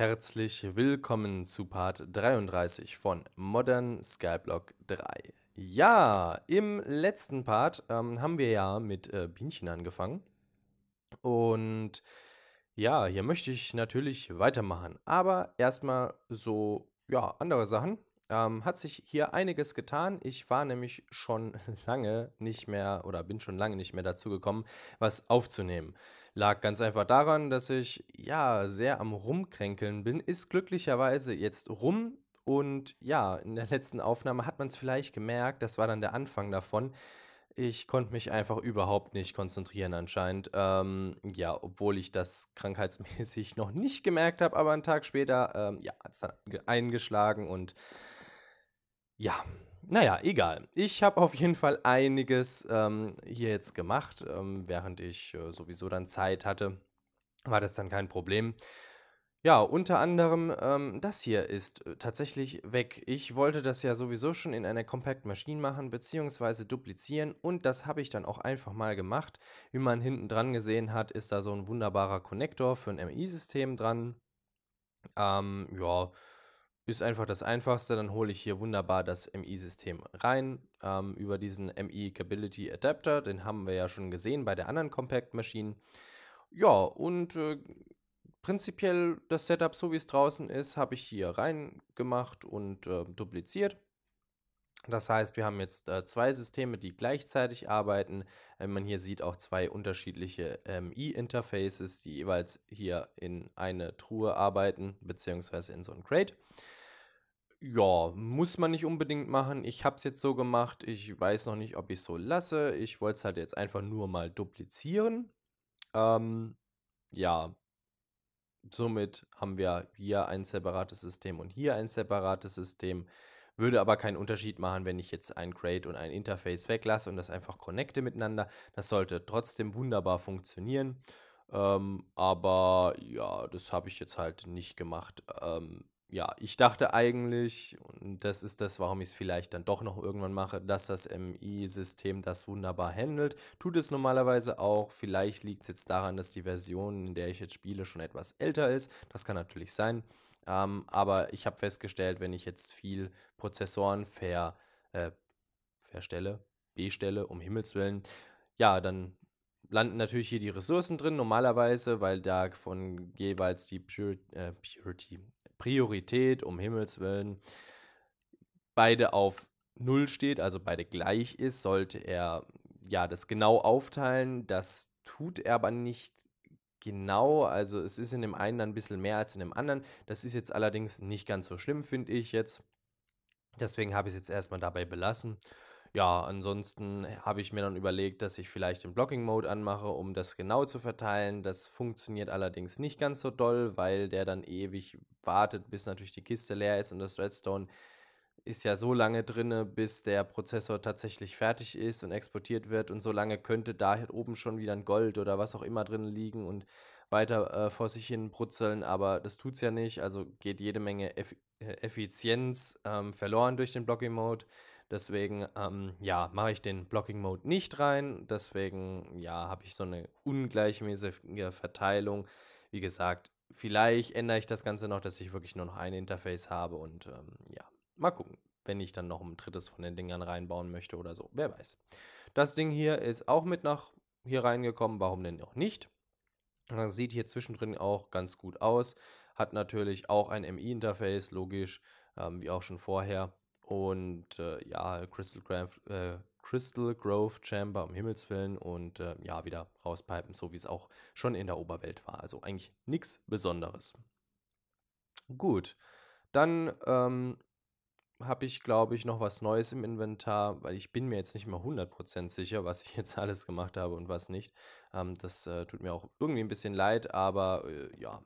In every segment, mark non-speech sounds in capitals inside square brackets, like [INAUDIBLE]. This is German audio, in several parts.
Herzlich willkommen zu Part 33 von Modern Skyblock 3. Ja, im letzten Part ähm, haben wir ja mit äh, Bienchen angefangen. Und ja, hier möchte ich natürlich weitermachen. Aber erstmal so, ja, andere Sachen. Ähm, hat sich hier einiges getan. Ich war nämlich schon [LAUGHS] lange nicht mehr oder bin schon lange nicht mehr dazu gekommen, was aufzunehmen. Lag ganz einfach daran, dass ich ja sehr am Rumkränkeln bin. Ist glücklicherweise jetzt rum. Und ja, in der letzten Aufnahme hat man es vielleicht gemerkt, das war dann der Anfang davon. Ich konnte mich einfach überhaupt nicht konzentrieren anscheinend. Ähm, ja, obwohl ich das krankheitsmäßig [LAUGHS] noch nicht gemerkt habe, aber einen Tag später, ähm, ja, hat es dann eingeschlagen und ja, naja, egal. Ich habe auf jeden Fall einiges ähm, hier jetzt gemacht, ähm, während ich äh, sowieso dann Zeit hatte. War das dann kein Problem. Ja, unter anderem ähm, das hier ist äh, tatsächlich weg. Ich wollte das ja sowieso schon in einer Compact Machine machen beziehungsweise duplizieren und das habe ich dann auch einfach mal gemacht. Wie man hinten dran gesehen hat, ist da so ein wunderbarer Connector für ein MI-System dran. Ähm, ja, ist einfach das Einfachste. Dann hole ich hier wunderbar das MI-System rein ähm, über diesen MI Capability Adapter. Den haben wir ja schon gesehen bei der anderen Compact-Maschine. Ja, und äh, prinzipiell das Setup, so wie es draußen ist, habe ich hier reingemacht und äh, dupliziert. Das heißt, wir haben jetzt äh, zwei Systeme, die gleichzeitig arbeiten. Äh, man hier sieht auch zwei unterschiedliche MI-Interfaces, ähm, die jeweils hier in eine Truhe arbeiten, beziehungsweise in so ein Crate. Ja, muss man nicht unbedingt machen. Ich habe es jetzt so gemacht. Ich weiß noch nicht, ob ich es so lasse. Ich wollte es halt jetzt einfach nur mal duplizieren. Ähm, ja, somit haben wir hier ein separates System und hier ein separates System. Würde aber keinen Unterschied machen, wenn ich jetzt ein Create und ein Interface weglasse und das einfach connecte miteinander. Das sollte trotzdem wunderbar funktionieren. Ähm, aber ja, das habe ich jetzt halt nicht gemacht. Ähm, ja, ich dachte eigentlich, und das ist das, warum ich es vielleicht dann doch noch irgendwann mache, dass das MI-System das wunderbar handelt. Tut es normalerweise auch. Vielleicht liegt es jetzt daran, dass die Version, in der ich jetzt spiele, schon etwas älter ist. Das kann natürlich sein. Ähm, aber ich habe festgestellt, wenn ich jetzt viel Prozessoren ver, äh, verstelle, bestelle, um Himmels Willen, ja, dann landen natürlich hier die Ressourcen drin, normalerweise, weil da von jeweils die Pur äh, Purity, Priorität, um Himmels Willen, beide auf Null steht, also beide gleich ist, sollte er ja das genau aufteilen. Das tut er aber nicht genau. Also es ist in dem einen dann ein bisschen mehr als in dem anderen. Das ist jetzt allerdings nicht ganz so schlimm, finde ich jetzt. Deswegen habe ich es jetzt erstmal dabei belassen. Ja, ansonsten habe ich mir dann überlegt, dass ich vielleicht den Blocking Mode anmache, um das genau zu verteilen. Das funktioniert allerdings nicht ganz so doll, weil der dann ewig wartet, bis natürlich die Kiste leer ist und das Redstone ist ja so lange drinne, bis der Prozessor tatsächlich fertig ist und exportiert wird und so lange könnte da oben schon wieder ein Gold oder was auch immer drin liegen und weiter äh, vor sich hin brutzeln, aber das tut es ja nicht, also geht jede Menge Eff äh, Effizienz ähm, verloren durch den Blocking Mode. Deswegen, ähm, ja, mache ich den Blocking Mode nicht rein. Deswegen, ja, habe ich so eine ungleichmäßige Verteilung. Wie gesagt, vielleicht ändere ich das Ganze noch, dass ich wirklich nur noch ein Interface habe und ähm, ja, Mal gucken, wenn ich dann noch ein drittes von den Dingern reinbauen möchte oder so. Wer weiß. Das Ding hier ist auch mit nach hier reingekommen. Warum denn auch nicht? Das sieht hier zwischendrin auch ganz gut aus. Hat natürlich auch ein MI-Interface, logisch, ähm, wie auch schon vorher. Und äh, ja, Crystal, Graf äh, Crystal Grove Chamber, um Himmels Willen. Und äh, ja, wieder rauspipen, so wie es auch schon in der Oberwelt war. Also eigentlich nichts Besonderes. Gut, dann ähm, habe ich, glaube ich, noch was Neues im Inventar, weil ich bin mir jetzt nicht mehr 100% sicher, was ich [LAUGHS] jetzt alles gemacht habe und was nicht. Ähm, das äh, tut mir auch irgendwie ein bisschen leid, aber äh, ja,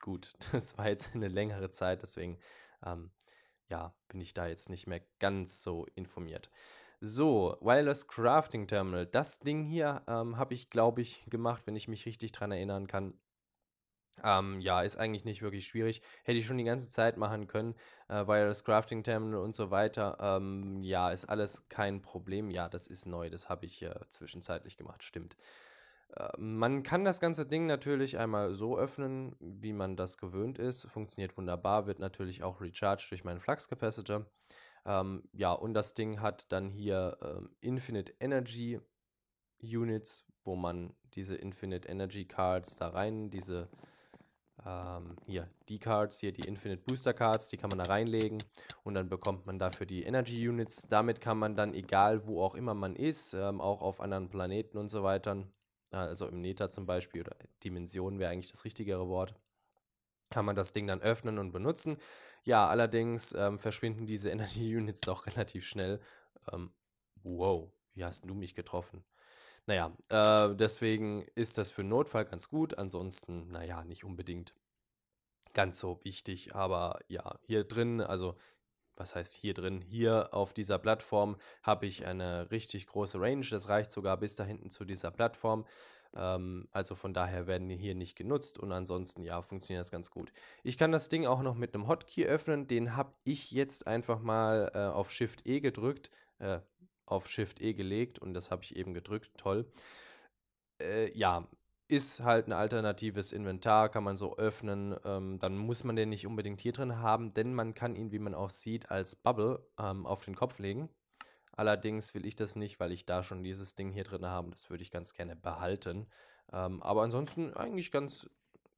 gut, [LAUGHS] das war jetzt eine längere Zeit, deswegen ähm, ja, bin ich da jetzt nicht mehr ganz so informiert. So, Wireless Crafting Terminal. Das Ding hier ähm, habe ich, glaube ich, gemacht, wenn ich mich richtig dran erinnern kann, ähm, ja, ist eigentlich nicht wirklich schwierig. Hätte ich schon die ganze Zeit machen können, äh, weil das Crafting Terminal und so weiter, ähm, ja, ist alles kein Problem. Ja, das ist neu, das habe ich äh, zwischenzeitlich gemacht, stimmt. Äh, man kann das ganze Ding natürlich einmal so öffnen, wie man das gewöhnt ist. Funktioniert wunderbar, wird natürlich auch recharged durch meinen Flux Capacitor. Ähm, ja, und das Ding hat dann hier ähm, Infinite Energy Units, wo man diese Infinite Energy Cards da rein, diese ähm, hier die Cards, hier die Infinite Booster Cards, die kann man da reinlegen und dann bekommt man dafür die Energy Units. Damit kann man dann, egal wo auch immer man ist, ähm, auch auf anderen Planeten und so weiter, äh, also im Neta zum Beispiel oder Dimension wäre eigentlich das richtigere Wort, kann man das Ding dann öffnen und benutzen. Ja, allerdings ähm, verschwinden diese [LAUGHS] Energy Units doch relativ schnell. Ähm, wow, wie hast du mich getroffen? Naja, äh, deswegen ist das für Notfall ganz gut. Ansonsten, naja, nicht unbedingt ganz so wichtig. Aber ja, hier drin, also was heißt hier drin? Hier auf dieser Plattform habe ich eine richtig große Range. Das reicht sogar bis da hinten zu dieser Plattform. Ähm, also von daher werden die hier nicht genutzt und ansonsten ja, funktioniert das ganz gut. Ich kann das Ding auch noch mit einem Hotkey öffnen. Den habe ich jetzt einfach mal äh, auf Shift E gedrückt. Äh, auf Shift E gelegt und das habe ich eben gedrückt. Toll. Äh, ja, ist halt ein alternatives Inventar, kann man so öffnen. Ähm, dann muss man den nicht unbedingt hier drin haben, denn man kann ihn, wie man auch sieht, als Bubble ähm, auf den Kopf legen. Allerdings will ich das nicht, weil ich da schon dieses Ding hier drin habe. Das würde ich ganz gerne behalten. Ähm, aber ansonsten eigentlich ganz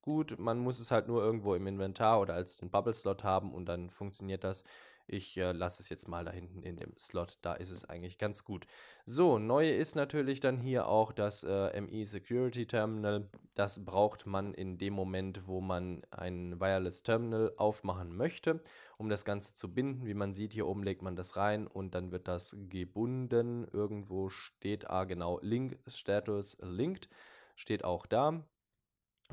gut. Man muss es halt nur irgendwo im Inventar oder als den Bubble-Slot haben und dann funktioniert das. Ich äh, lasse es jetzt mal da hinten in dem Slot. Da ist es eigentlich ganz gut. So, neu ist natürlich dann hier auch das äh, ME Security Terminal. Das braucht man in dem Moment, wo man ein Wireless Terminal aufmachen möchte, um das Ganze zu binden. Wie man sieht, hier oben legt man das rein und dann wird das gebunden. Irgendwo steht, ah genau, Link Status linked. Steht auch da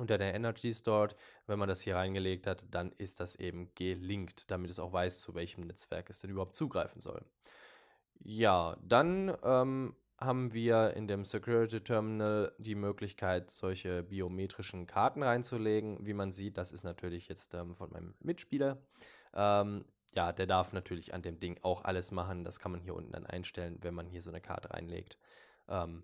unter der Energy stored. Wenn man das hier reingelegt hat, dann ist das eben gelinkt, damit es auch weiß, zu welchem Netzwerk es denn überhaupt zugreifen soll. Ja, dann ähm, haben wir in dem Security Terminal die Möglichkeit, solche biometrischen Karten reinzulegen. Wie man sieht, das ist natürlich jetzt ähm, von meinem Mitspieler. Ähm, ja, der darf natürlich an dem Ding auch alles machen. Das kann man hier unten dann einstellen, wenn man hier so eine Karte reinlegt. Ähm,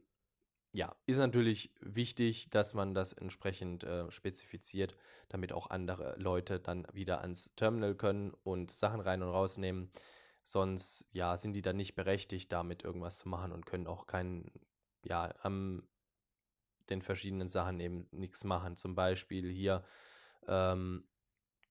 ja, ist natürlich wichtig, dass man das entsprechend äh, spezifiziert, damit auch andere Leute dann wieder ans Terminal können und Sachen rein und rausnehmen. Sonst, ja, sind die dann nicht berechtigt, damit irgendwas zu machen und können auch keinen, ja, am den verschiedenen Sachen eben nichts machen. Zum Beispiel hier ähm,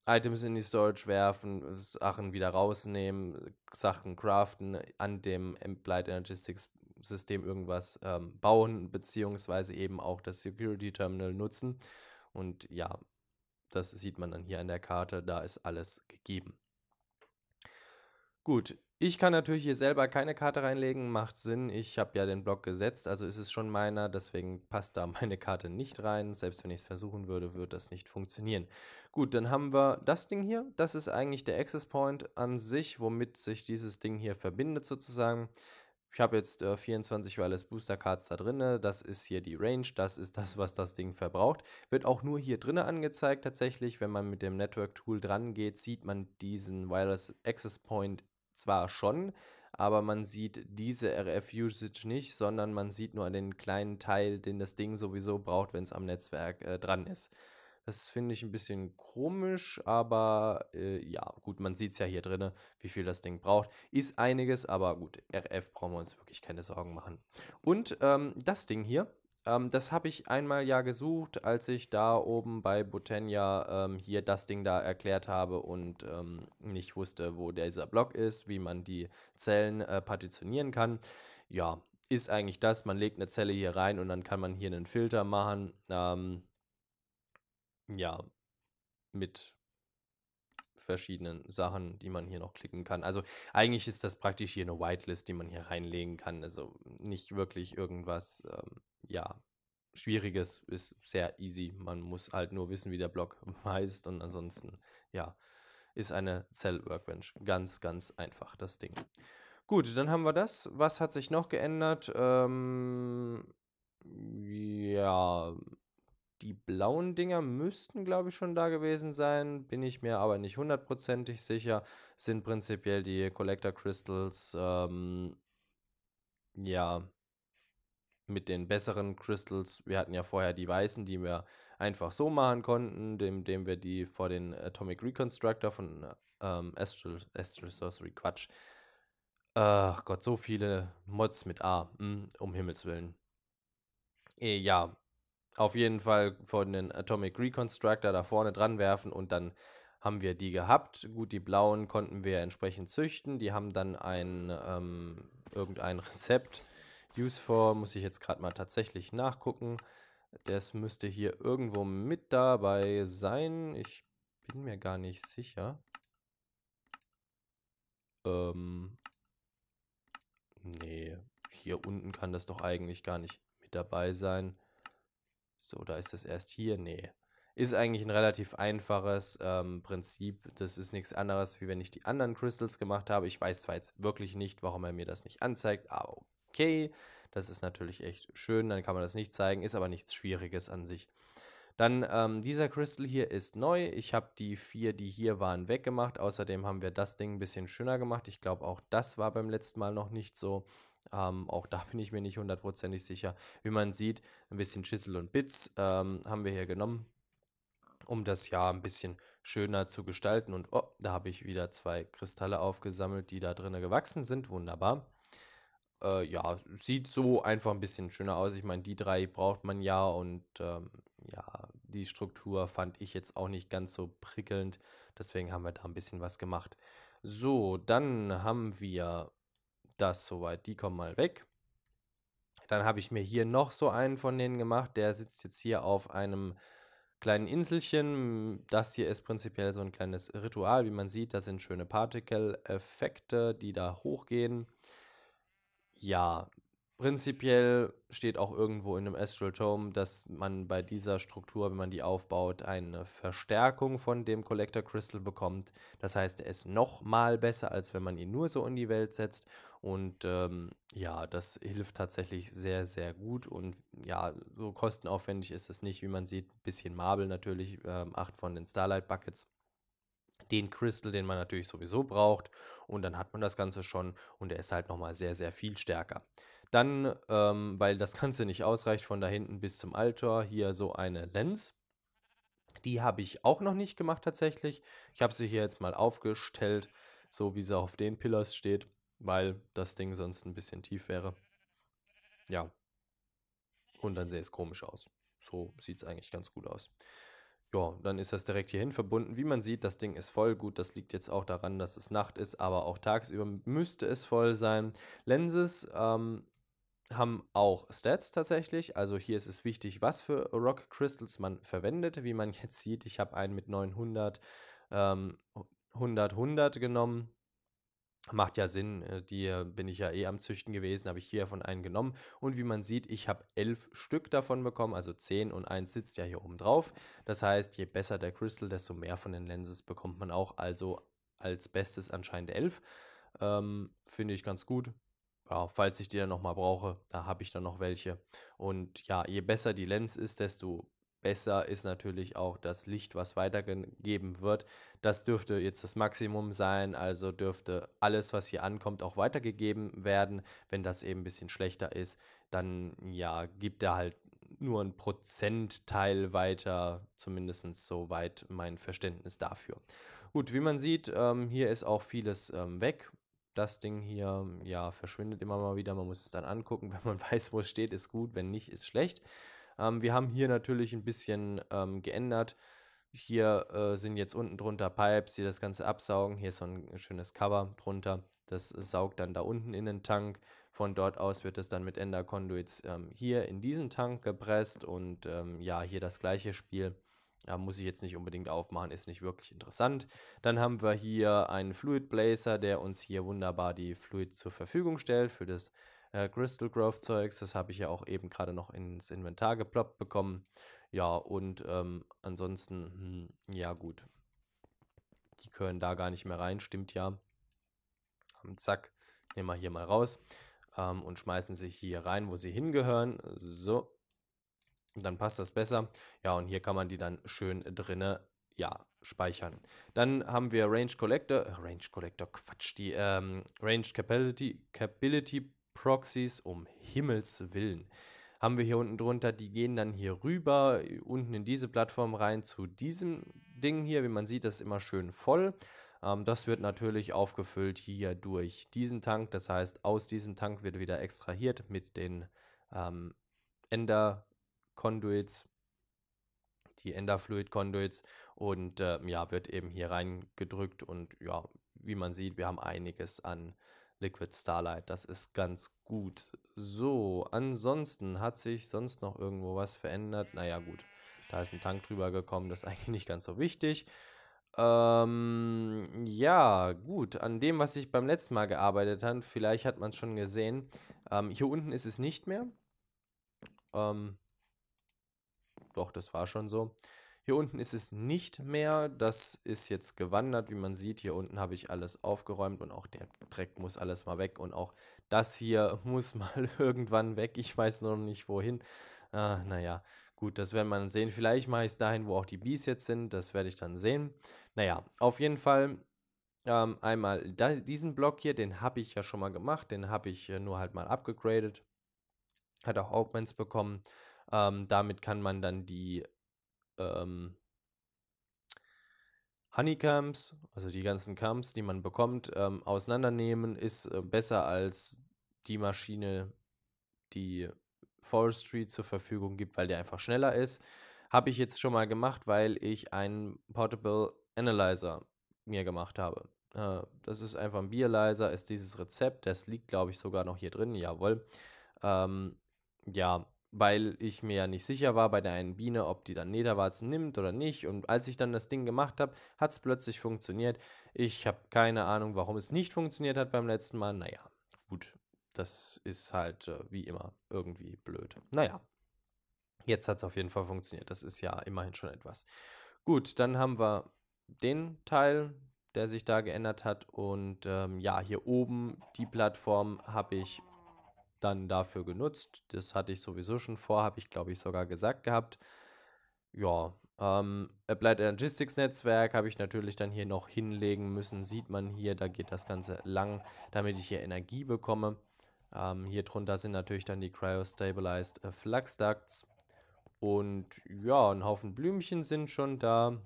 Items in die Storage werfen, Sachen wieder rausnehmen, Sachen craften, an dem Applied Energistics System irgendwas ähm, bauen, beziehungsweise eben auch das Security Terminal nutzen. Und ja, das sieht man dann hier an der Karte, da ist alles gegeben. Gut, ich kann natürlich hier selber keine Karte reinlegen, macht Sinn. Ich habe ja den Block gesetzt, also ist es schon meiner, deswegen passt da [LAUGHS] meine Karte nicht rein. Selbst wenn ich es versuchen würde, würde das nicht funktionieren. Gut, dann haben wir das Ding hier. Das ist eigentlich der Access Point an sich, womit sich dieses Ding hier verbindet sozusagen. Ich habe jetzt äh, 24 Wireless Booster Cards da drin. Ne? Das ist hier die Range. Das ist das, was das Ding verbraucht. Wird auch nur hier drin angezeigt. Tatsächlich, wenn man mit dem Network Tool dran geht, sieht man diesen Wireless Access Point zwar schon, aber man sieht diese RF-Usage nicht, sondern man sieht nur den kleinen Teil, den das Ding sowieso braucht, wenn es am Netzwerk äh, dran ist. Das finde ich ein bisschen komisch, aber äh, ja, gut, man sieht es ja hier drin, wie viel das Ding braucht. Ist einiges, aber gut, RF brauchen wir uns wirklich keine Sorgen machen. Und ähm, das Ding hier, ähm, das habe ich einmal ja gesucht, als ich da oben bei Botania ähm, hier das Ding da erklärt habe und ähm, nicht wusste, wo dieser Block ist, wie man die Zellen äh, partitionieren kann. Ja, ist eigentlich das, man legt eine Zelle hier rein und dann kann man hier einen Filter machen. Ähm, ja, mit verschiedenen Sachen, die man hier noch klicken kann. Also eigentlich ist das praktisch hier eine Whitelist, die man hier reinlegen kann. Also nicht wirklich irgendwas, ähm, ja, Schwieriges ist sehr easy. Man muss halt nur wissen, wie der Block [LAUGHS] heißt und ansonsten, ja, ist eine Cell Workbench. Ganz, ganz einfach das Ding. Gut, dann haben wir das. Was hat sich noch geändert? Ähm, ja, die blauen Dinger müssten, glaube ich, schon da gewesen sein, bin ich mir aber nicht hundertprozentig sicher. Sind prinzipiell die Collector Crystals, ähm, ja, mit den besseren Crystals. Wir hatten ja vorher die weißen, die wir einfach so machen konnten, indem wir die vor den Atomic Reconstructor von ähm, Astral, Astral Sorcery, Quatsch. Ach Gott, so viele Mods mit A, hm, um Himmels Willen. Äh, ja, auf jeden Fall von den Atomic Reconstructor da vorne dran werfen und dann haben wir die gehabt. Gut, die blauen konnten wir entsprechend züchten. Die haben dann ein ähm, irgendein Rezept. Use for muss ich jetzt gerade mal tatsächlich nachgucken. Das müsste hier irgendwo mit dabei sein. Ich bin mir gar nicht sicher. Ähm. Nee, hier unten kann das doch eigentlich gar nicht mit dabei sein. So, da ist das erst hier? Nee. Ist eigentlich ein relativ einfaches ähm, Prinzip. Das ist nichts anderes, wie wenn ich die anderen Crystals gemacht habe. Ich weiß zwar jetzt wirklich nicht, warum er mir das nicht anzeigt, aber okay. Das ist natürlich echt schön, dann kann man das nicht zeigen, ist aber nichts Schwieriges an sich. Dann ähm, dieser Crystal hier ist neu. Ich habe die vier, die hier waren, weggemacht. Außerdem haben wir das Ding ein bisschen schöner gemacht. Ich glaube, auch das war beim letzten Mal noch nicht so. Ähm, auch da bin ich mir nicht hundertprozentig sicher. Wie man sieht, ein bisschen Schissel und Bits ähm, haben wir hier genommen, um das ja ein bisschen schöner zu gestalten. Und oh, da habe ich wieder zwei Kristalle aufgesammelt, die da drinnen gewachsen sind. Wunderbar. Äh, ja, sieht so einfach ein bisschen schöner aus. Ich meine, die drei braucht man ja und ähm, ja, die Struktur fand ich jetzt auch nicht ganz so prickelnd. Deswegen haben wir da ein bisschen was gemacht. So, dann haben wir das soweit. Die kommen mal weg. Dann habe ich mir hier noch so einen von denen gemacht. Der sitzt jetzt hier auf einem kleinen Inselchen. Das hier ist prinzipiell so ein kleines Ritual. Wie man sieht, das sind schöne Particle-Effekte, die da hochgehen. Ja, prinzipiell steht auch irgendwo in einem Astral Tome, dass man bei dieser Struktur, wenn man die aufbaut, eine Verstärkung von dem Collector Crystal bekommt. Das heißt, er ist nochmal besser, als wenn man ihn nur so in die Welt setzt. Und ähm, ja, das hilft tatsächlich sehr, sehr gut. Und ja, so kostenaufwendig ist es nicht, wie man sieht. Ein bisschen Marble natürlich, ähm, acht von den Starlight Buckets den Crystal, den man natürlich sowieso braucht. Und dann hat man das Ganze schon und er ist halt nochmal sehr, sehr viel stärker. Dann, ähm, weil das Ganze nicht ausreicht, von da hinten bis zum Altor, hier so eine Lens. Die habe ich auch noch nicht gemacht tatsächlich. Ich habe sie hier jetzt mal aufgestellt, so wie sie auf den Pillars steht, weil das Ding sonst ein bisschen tief wäre. Ja. Und dann sähe es komisch aus. So sieht es eigentlich ganz gut aus. Ja, dann ist das direkt hierhin verbunden. Wie man sieht, das Ding ist voll. Gut, das liegt jetzt auch daran, dass es Nacht ist, aber auch tagsüber müsste es voll sein. Lenses ähm, haben auch Stats tatsächlich. Also hier ist es wichtig, was für Rock Crystals man verwendet. Wie man [LAUGHS] jetzt sieht, ich habe einen mit 900, ähm, 100, 100 genommen. Macht ja Sinn, äh, die bin ich ja eh am Züchten gewesen, habe ich hier von einen genommen. Und wie man sieht, ich habe elf Stück davon bekommen, also zehn und eins sitzt ja hier oben drauf. Das heißt, je besser der Crystal, desto mehr von den Lenses bekommt man auch. Also als bestes anscheinend elf. Ähm, Finde ich ganz gut ja, falls ich die dann nochmal brauche, da habe ich dann noch welche. Und ja, je besser die Lens ist, desto besser ist natürlich auch das Licht, was weitergegeben wird. Das dürfte jetzt das Maximum sein, also dürfte alles, was hier ankommt, auch weitergegeben werden. Wenn das eben ein bisschen schlechter ist, dann ja, gibt er halt nur ein Prozentteil weiter, zumindest soweit mein Verständnis dafür. Gut, wie man sieht, ähm, hier ist auch vieles ähm, weg das Ding hier, ja, verschwindet immer mal wieder. Man muss es dann angucken. [LAUGHS] Wenn man weiß, wo es steht, ist gut. Wenn nicht, ist schlecht. Ähm, wir haben hier natürlich ein bisschen ähm, geändert. Hier äh, sind jetzt unten drunter Pipes, die das Ganze absaugen. Hier ist so ein schönes Cover drunter. Das saugt dann da unten in den Tank. Von dort aus wird es dann mit Ender Conduits ähm, hier in diesen Tank gepresst. Und ähm, ja, hier das gleiche Spiel. Ja, muss ich jetzt nicht unbedingt aufmachen, ist nicht wirklich interessant. Dann haben wir hier einen Fluid Blazer, der uns hier wunderbar die Fluid zur Verfügung stellt für das äh, Crystal Growth Zeugs. Das habe ich ja auch eben gerade noch ins Inventar geploppt bekommen. Ja, und ähm, ansonsten, hm, ja gut. Die können da gar nicht mehr rein, stimmt ja. Ähm, zack, nehmen wir hier mal raus ähm, und schmeißen sie hier rein, wo sie hingehören. So, und dann passt das besser. Ja, und hier kann man die dann schön drinne ja, speichern. Dann haben wir Range Collector, äh, Range Collector, Quatsch, die ähm, Range Capability, Capability Proxies, um Himmels Willen. Haben wir hier unten drunter, die gehen dann hier rüber, unten in diese Plattform rein, zu diesem Ding hier. Wie man sieht, das ist immer schön voll. Ähm, das wird natürlich aufgefüllt hier durch diesen Tank. Das heißt, aus diesem Tank wird wieder extrahiert mit den ähm, Ender Conduits, die Enderfluid Conduits und äh, ja, wird eben hier reingedrückt und ja, wie man sieht, wir haben einiges an Liquid Starlight. Das ist ganz gut. So, ansonsten hat sich sonst noch irgendwo was verändert. Naja, gut, da ist ein Tank drüber gekommen, das ist [LAUGHS] eigentlich nicht ganz so wichtig. Ähm, ja, gut, an dem, was ich beim letzten Mal gearbeitet habe, vielleicht hat man es schon gesehen. Ähm, hier unten ist es nicht mehr. Ähm, doch, das war schon so. Hier unten ist es nicht mehr. Das ist jetzt gewandert, wie man sieht. Hier unten habe ich alles aufgeräumt und auch der Dreck muss alles mal weg. Und auch das hier [LAUGHS] muss mal irgendwann weg. Ich weiß noch nicht, wohin. Äh, ah, naja, gut, das werden wir dann sehen. Vielleicht mache ich es dahin, wo auch die Bees jetzt sind. Das werde ich dann sehen. Naja, auf jeden Fall ähm, einmal da, diesen Block hier. Den habe ich ja schon mal gemacht. Den habe ich äh, nur halt mal abgegradet. Hat auch Augments bekommen. Ähm, damit kann man dann die ähm, Honeycombs, also die ganzen Camps, die man bekommt, ähm, auseinandernehmen, ist äh, besser als die Maschine, die Forestry zur Verfügung gibt, weil der einfach schneller ist. Habe ich jetzt schon mal gemacht, weil ich einen Portable Analyzer mir gemacht habe. Äh, das ist einfach ein Bializer, ist dieses Rezept. Das liegt, glaube ich, sogar noch hier drin. Jawohl. Ähm, ja, weil ich mir ja nicht sicher war bei der einen Biene, ob die dann Nederwarzen nimmt oder nicht. Und als ich dann das Ding gemacht habe, hat es plötzlich funktioniert. Ich habe keine Ahnung, warum es nicht funktioniert hat beim letzten Mal. Naja, gut, das ist halt äh, wie immer irgendwie blöd. Naja, jetzt hat es auf jeden Fall funktioniert. Das ist ja immerhin schon etwas. Gut, dann haben wir den Teil, der sich da geändert hat. Und ähm, ja, hier oben die Plattform habe ich dann dafür genutzt. Das hatte ich sowieso schon vor, habe ich glaube ich sogar gesagt gehabt. Ja, ähm, Applied Logistics Netzwerk habe ich natürlich dann hier noch hinlegen müssen. Sieht man hier, da geht das Ganze lang, damit ich hier Energie bekomme. Ähm, hier drunter sind natürlich dann die Cryostabilized äh, Flux Ducts. Und ja, ein Haufen Blümchen sind schon da.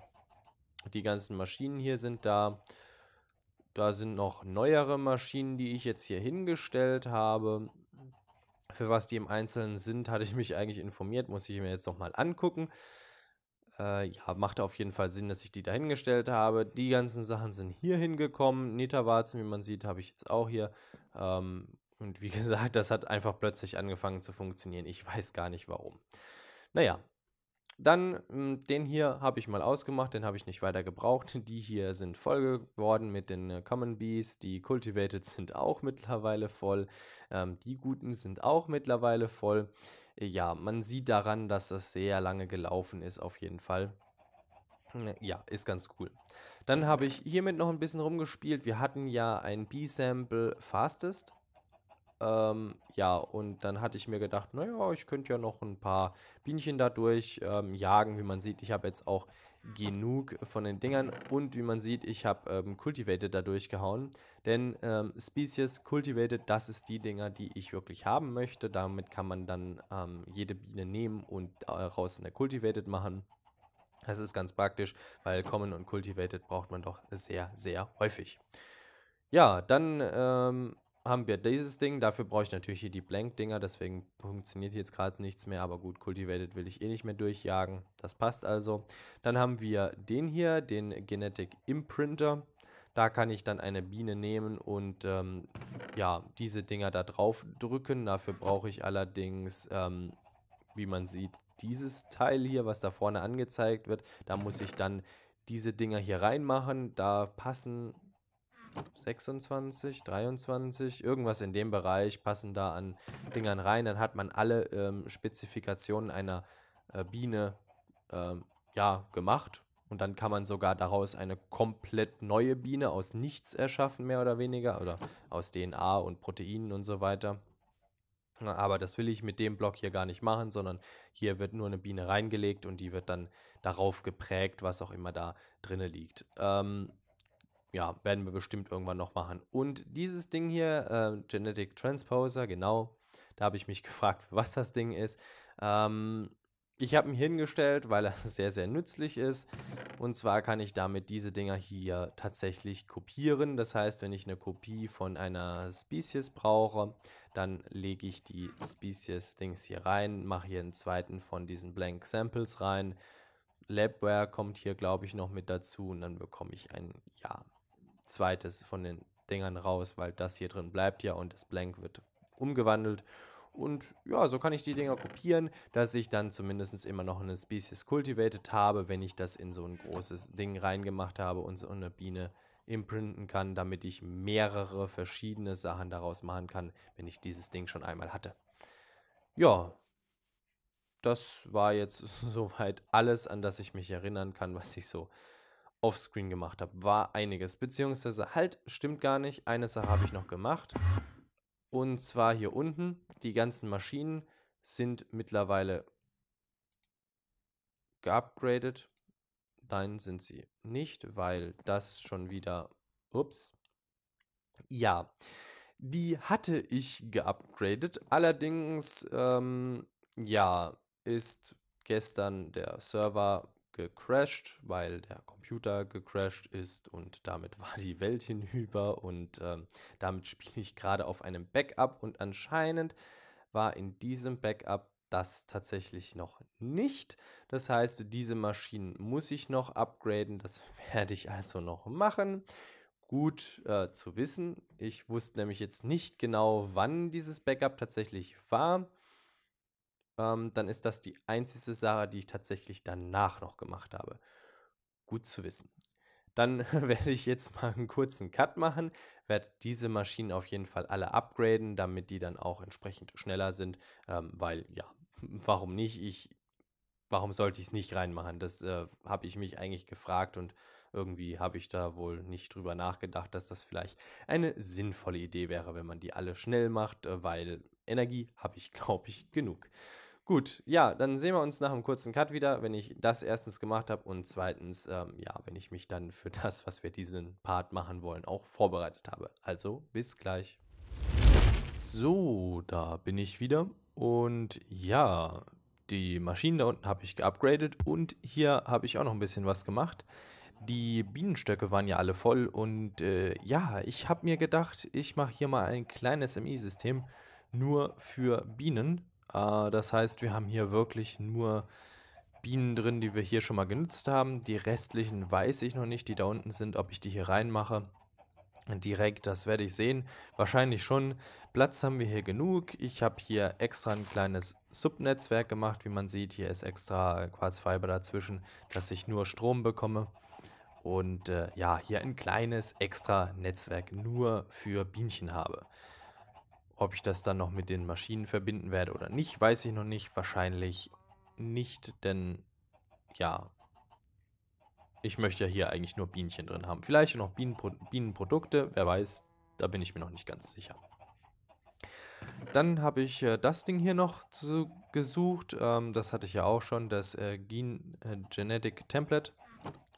Die ganzen Maschinen hier sind da. Da sind noch neuere Maschinen, die ich jetzt hier hingestellt habe für was die im Einzelnen sind, hatte ich mich eigentlich informiert, muss ich mir jetzt nochmal angucken. Äh, ja, macht auf jeden Fall Sinn, dass ich die dahingestellt habe. Die ganzen Sachen sind hier hingekommen. Netawarzen, wie man sieht, habe ich jetzt auch hier. Ähm, und wie [LAUGHS] gesagt, das hat einfach plötzlich angefangen zu funktionieren. Ich weiß gar nicht warum. Naja, dann hm, den hier habe ich mal ausgemacht, den habe ich nicht weiter gebraucht. [LAUGHS] Die hier sind voll geworden mit den äh, Common Bees. Die Cultivated [LAUGHS] sind auch mittlerweile voll. Ähm, die guten sind auch mittlerweile voll. Äh, ja, man sieht daran, dass das sehr lange gelaufen ist auf jeden Fall. Hm, äh, ja, ist ganz cool. Dann habe ich hiermit noch ein bisschen rumgespielt. Wir hatten ja ein B-Sample Fastest ähm, ja, und dann hatte ich mir gedacht, naja, ich könnte ja noch ein paar Bienchen dadurch ähm, jagen. Wie man sieht, ich habe jetzt auch genug von den Dingern. Und wie man sieht, ich habe ähm, Cultivated dadurch gehauen. Denn ähm, Species Cultivated, das ist die Dinger, die ich wirklich haben möchte. Damit kann man dann ähm, jede Biene nehmen und daraus äh, eine Cultivated machen. Das ist ganz praktisch, weil Common und Cultivated braucht man doch sehr, sehr häufig. Ja, dann ähm, haben wir dieses Ding. Dafür brauche ich natürlich hier die Blank-Dinger, deswegen funktioniert jetzt gerade nichts mehr. Aber gut, Cultivated will ich eh nicht mehr durchjagen. Das passt also. Dann haben wir den hier, den Genetic Imprinter. Da kann ich dann eine Biene nehmen und ähm, ja, diese Dinger da drauf drücken. Dafür brauche ich allerdings, ähm, wie man sieht, dieses Teil hier, was da vorne angezeigt wird. Da muss ich dann diese Dinger hier reinmachen. Da passen 26, 23, irgendwas in dem Bereich passen da an Dingern rein. Dann hat man alle ähm, Spezifikationen einer äh, Biene ähm, ja, gemacht. Und dann kann man sogar daraus eine komplett neue Biene aus nichts erschaffen, mehr oder weniger. Oder aus DNA und Proteinen und so weiter. Aber das will ich mit dem Block hier gar nicht machen, sondern hier wird nur eine Biene reingelegt und die wird dann darauf geprägt, was auch immer da drinne liegt. Ähm, ja, werden wir bestimmt irgendwann noch machen. Und dieses Ding hier, äh, Genetic Transposer, genau, da habe ich mich [LAUGHS] gefragt, was das Ding ist. Ähm, ich habe ihn hingestellt, weil er [LAUGHS] sehr, sehr nützlich ist. Und zwar kann ich damit diese Dinger hier tatsächlich kopieren. Das heißt, wenn ich eine Kopie von einer Species brauche, dann lege ich die Species-Dings hier rein, mache hier einen zweiten von diesen Blank Samples rein. Labware kommt hier, glaube ich, noch mit dazu und dann bekomme ich ein Ja zweites von den Dingern raus, weil das hier drin bleibt ja und das Blank wird umgewandelt. Und ja, so kann ich die Dinger kopieren, dass ich dann zumindest immer noch eine Species cultivated habe, wenn ich das in so ein großes Ding reingemacht habe und so eine Biene imprinten kann, damit ich mehrere verschiedene Sachen daraus machen kann, wenn ich dieses Ding schon einmal hatte. Ja, das war jetzt [LAUGHS] soweit alles, an das ich mich erinnern kann, was ich so offscreen gemacht habe, war einiges. Beziehungsweise halt, stimmt gar nicht, eine Sache habe ich noch gemacht. Und zwar hier unten, die ganzen Maschinen sind mittlerweile geupgradet. Nein, sind sie nicht, weil das schon wieder... Ups. Ja, die hatte ich geupgradet. Allerdings, ähm, ja, ist gestern der Server gecrashed, weil der Computer gecrashed ist und damit [LAUGHS] war die Welt hinüber und ähm, damit spiele ich gerade auf einem Backup und anscheinend war in diesem Backup das tatsächlich noch nicht. Das heißt, diese Maschinen muss ich noch upgraden. Das [LAUGHS] werde ich also noch machen. Gut äh, zu wissen. Ich wusste nämlich jetzt nicht genau, wann dieses Backup tatsächlich war ähm, dann ist das die einzige Sache, die ich tatsächlich danach noch gemacht habe. Gut zu wissen. Dann [LAUGHS] werde ich jetzt mal einen kurzen Cut machen, werde diese Maschinen auf jeden Fall alle upgraden, damit die dann auch entsprechend schneller sind, ähm, weil ja, [LAUGHS] warum nicht? Ich, warum sollte ich es nicht reinmachen? Das äh, habe ich mich eigentlich gefragt und irgendwie habe ich da wohl nicht drüber nachgedacht, dass das vielleicht eine sinnvolle Idee wäre, wenn man die alle schnell macht, äh, weil Energie habe ich, [LAUGHS] glaube ich, genug. Gut, ja, dann sehen wir uns nach einem kurzen Cut wieder, wenn ich das erstens gemacht habe und zweitens, ähm, ja, wenn ich mich dann für das, was wir diesen Part machen wollen, auch vorbereitet habe. Also, bis gleich. So, da bin ich wieder und ja, die Maschinen da unten habe ich geupgradet und hier habe ich auch noch ein bisschen was gemacht. Die Bienenstöcke waren ja alle voll und äh, ja, ich habe mir gedacht, ich mache hier mal ein kleines MI-System nur für Bienen. Äh, das heißt, wir haben hier wirklich nur Bienen drin, die wir hier schon mal genutzt haben. Die restlichen weiß ich noch nicht, die da unten sind, ob ich die hier reinmache. Direkt, das werde ich sehen. Wahrscheinlich schon. Platz haben wir hier genug. Ich habe hier extra ein kleines Subnetzwerk gemacht. Wie man sieht, hier ist extra Quarzfiber dazwischen, dass ich nur Strom bekomme. Und äh, ja, hier ein kleines extra Netzwerk nur für Bienchen habe. Ob ich das dann noch mit den Maschinen verbinden werde oder nicht, weiß ich noch nicht. Wahrscheinlich nicht, denn ja, ich möchte ja hier eigentlich nur Bienchen drin haben. Vielleicht noch Bienenpro Bienenprodukte, wer weiß, da bin ich mir noch nicht ganz sicher. Dann habe ich äh, das Ding hier noch zu, gesucht. Ähm, das hatte ich ja auch schon, das äh, Gen äh, Genetic Template.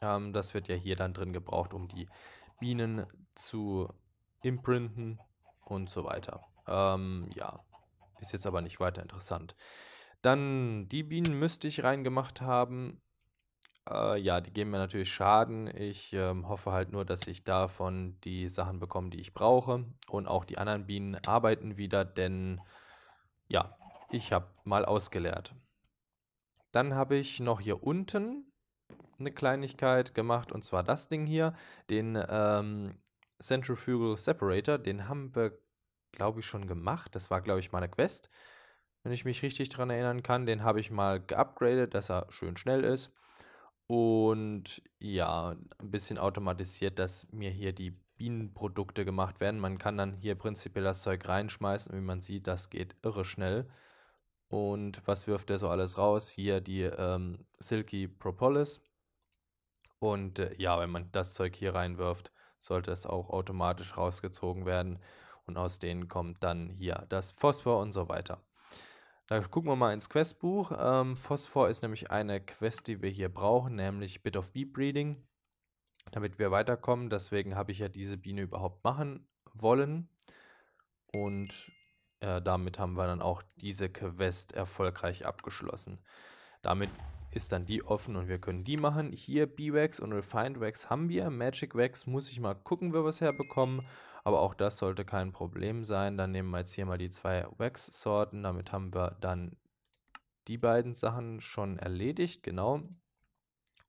Ähm, das wird ja hier dann drin gebraucht, um die Bienen zu imprinten und so weiter. Ähm, ja, ist jetzt aber nicht weiter interessant. Dann die Bienen müsste ich reingemacht haben. Äh, ja, die geben mir natürlich Schaden. Ich ähm, hoffe halt nur, dass ich davon die Sachen bekomme, die ich brauche. Und auch die anderen Bienen arbeiten wieder, denn ja, ich habe mal ausgeleert. Dann habe ich noch hier unten eine Kleinigkeit gemacht und zwar das Ding hier, den ähm, Centrifugal Separator. Den haben wir, glaube ich, schon gemacht. Das war, glaube ich, meine Quest, wenn ich mich richtig daran erinnern kann. Den habe ich mal geupgradet, dass er schön schnell ist. Und ja, ein bisschen automatisiert, dass mir hier die Bienenprodukte gemacht werden. Man kann dann hier prinzipiell das Zeug reinschmeißen. Wie man sieht, das geht irre schnell. Und was wirft er so alles raus? Hier die ähm, Silky Propolis. Und äh, ja, wenn man das Zeug hier reinwirft, sollte es auch automatisch rausgezogen werden und aus denen kommt dann hier das Phosphor und so weiter. Da gucken wir mal ins Questbuch. Ähm, Phosphor ist nämlich eine Quest, die wir hier brauchen, nämlich Bit of Bee Breeding, damit wir weiterkommen. Deswegen habe ich ja diese Biene überhaupt machen wollen. Und äh, damit haben wir dann auch diese Quest erfolgreich abgeschlossen. Damit ist dann die offen und wir können die machen. Hier B-Wax und Refined Wax haben wir. Magic Wax muss ich mal gucken, wie wir es herbekommen. Aber auch das sollte kein Problem sein. Dann nehmen wir jetzt hier mal die zwei Wax-Sorten. Damit haben wir dann die beiden Sachen schon erledigt, genau.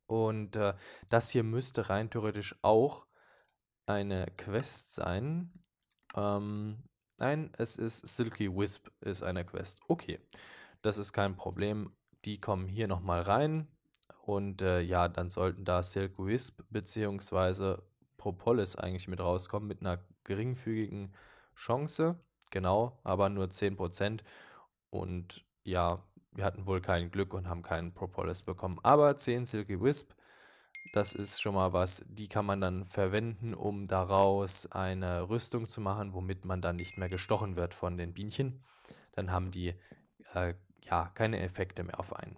Und äh, das hier müsste rein theoretisch auch eine Quest sein. Ähm, nein, es ist Silky Wisp ist eine Quest. Okay, das ist kein Problem. Die kommen hier nochmal rein. Und äh, ja, dann sollten da Silky Wisp bzw. Propolis eigentlich mit rauskommen, mit einer geringfügigen Chance, genau, aber nur 10%. Und ja, wir hatten wohl kein Glück und haben keinen Propolis bekommen. Aber 10 Silky Wisp, das ist schon mal was. Die kann man dann verwenden, um daraus eine Rüstung zu machen, womit man dann nicht mehr gestochen wird von den Bienchen. Dann haben die äh, ja keine Effekte mehr auf einen.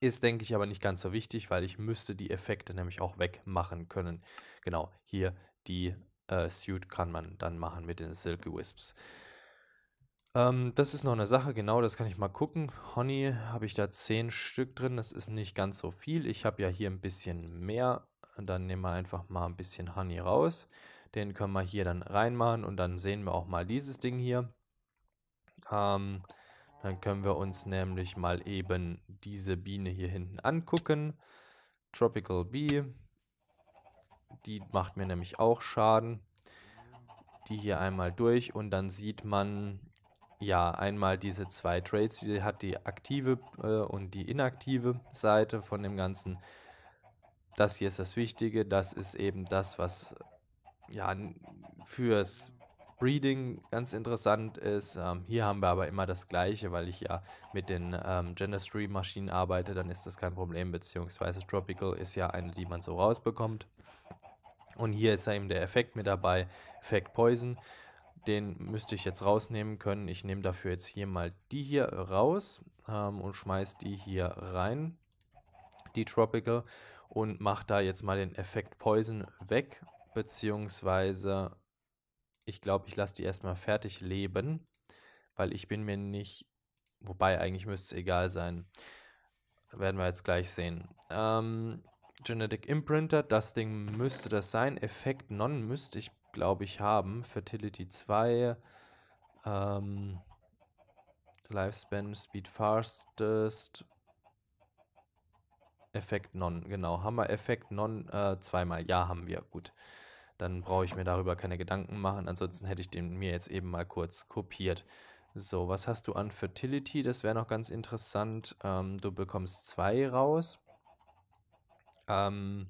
Ist, denke ich, aber nicht ganz so wichtig, weil ich müsste die Effekte nämlich auch wegmachen können. Genau, hier die äh, Suit kann man dann machen mit den Silky Wisps. Ähm, das ist noch eine Sache, genau, das kann ich mal gucken. Honey habe ich da 10 Stück drin, das ist nicht ganz so viel. Ich habe ja hier ein bisschen mehr, dann nehmen wir einfach mal ein bisschen Honey raus. Den können wir hier dann reinmachen und dann sehen wir auch mal dieses Ding hier. Ähm, dann können wir uns nämlich mal eben diese Biene hier hinten angucken. Tropical Bee. Die macht mir nämlich auch Schaden. Die hier einmal durch und dann sieht man, ja, einmal diese zwei Trades, die hat die aktive äh, und die inaktive Seite von dem Ganzen. Das hier ist das Wichtige, das ist eben das, was ja fürs Breeding ganz interessant ist. Ähm, hier haben wir aber immer das Gleiche, weil ich ja mit den ähm, Maschinen arbeite, dann ist das kein Problem, beziehungsweise Tropical ist ja eine, die man so rausbekommt. Und hier ist eben der Effekt mit dabei, Effekt Poison. Den müsste ich jetzt rausnehmen können. Ich nehme dafür jetzt hier mal die hier raus ähm, und schmeiße die hier rein, die Tropical, und mache da jetzt mal den Effekt Poison weg, beziehungsweise ich glaube, ich lasse die erstmal fertig leben, weil ich bin mir nicht, wobei eigentlich müsste es egal sein. Werden wir jetzt gleich sehen. Ähm, Genetic Imprinter, das Ding müsste das sein. Effekt Non müsste ich, glaube ich, haben. Fertility 2. Ähm, Lifespan, Speed Fastest. Effekt Non, genau. Hammer Effekt Non äh, zweimal. Ja, haben wir. Gut. Dann brauche ich mir darüber keine Gedanken machen. Ansonsten hätte ich den mir jetzt eben mal kurz kopiert. So, was hast du an Fertility? Das wäre noch ganz interessant. Ähm, du bekommst zwei raus. Ähm,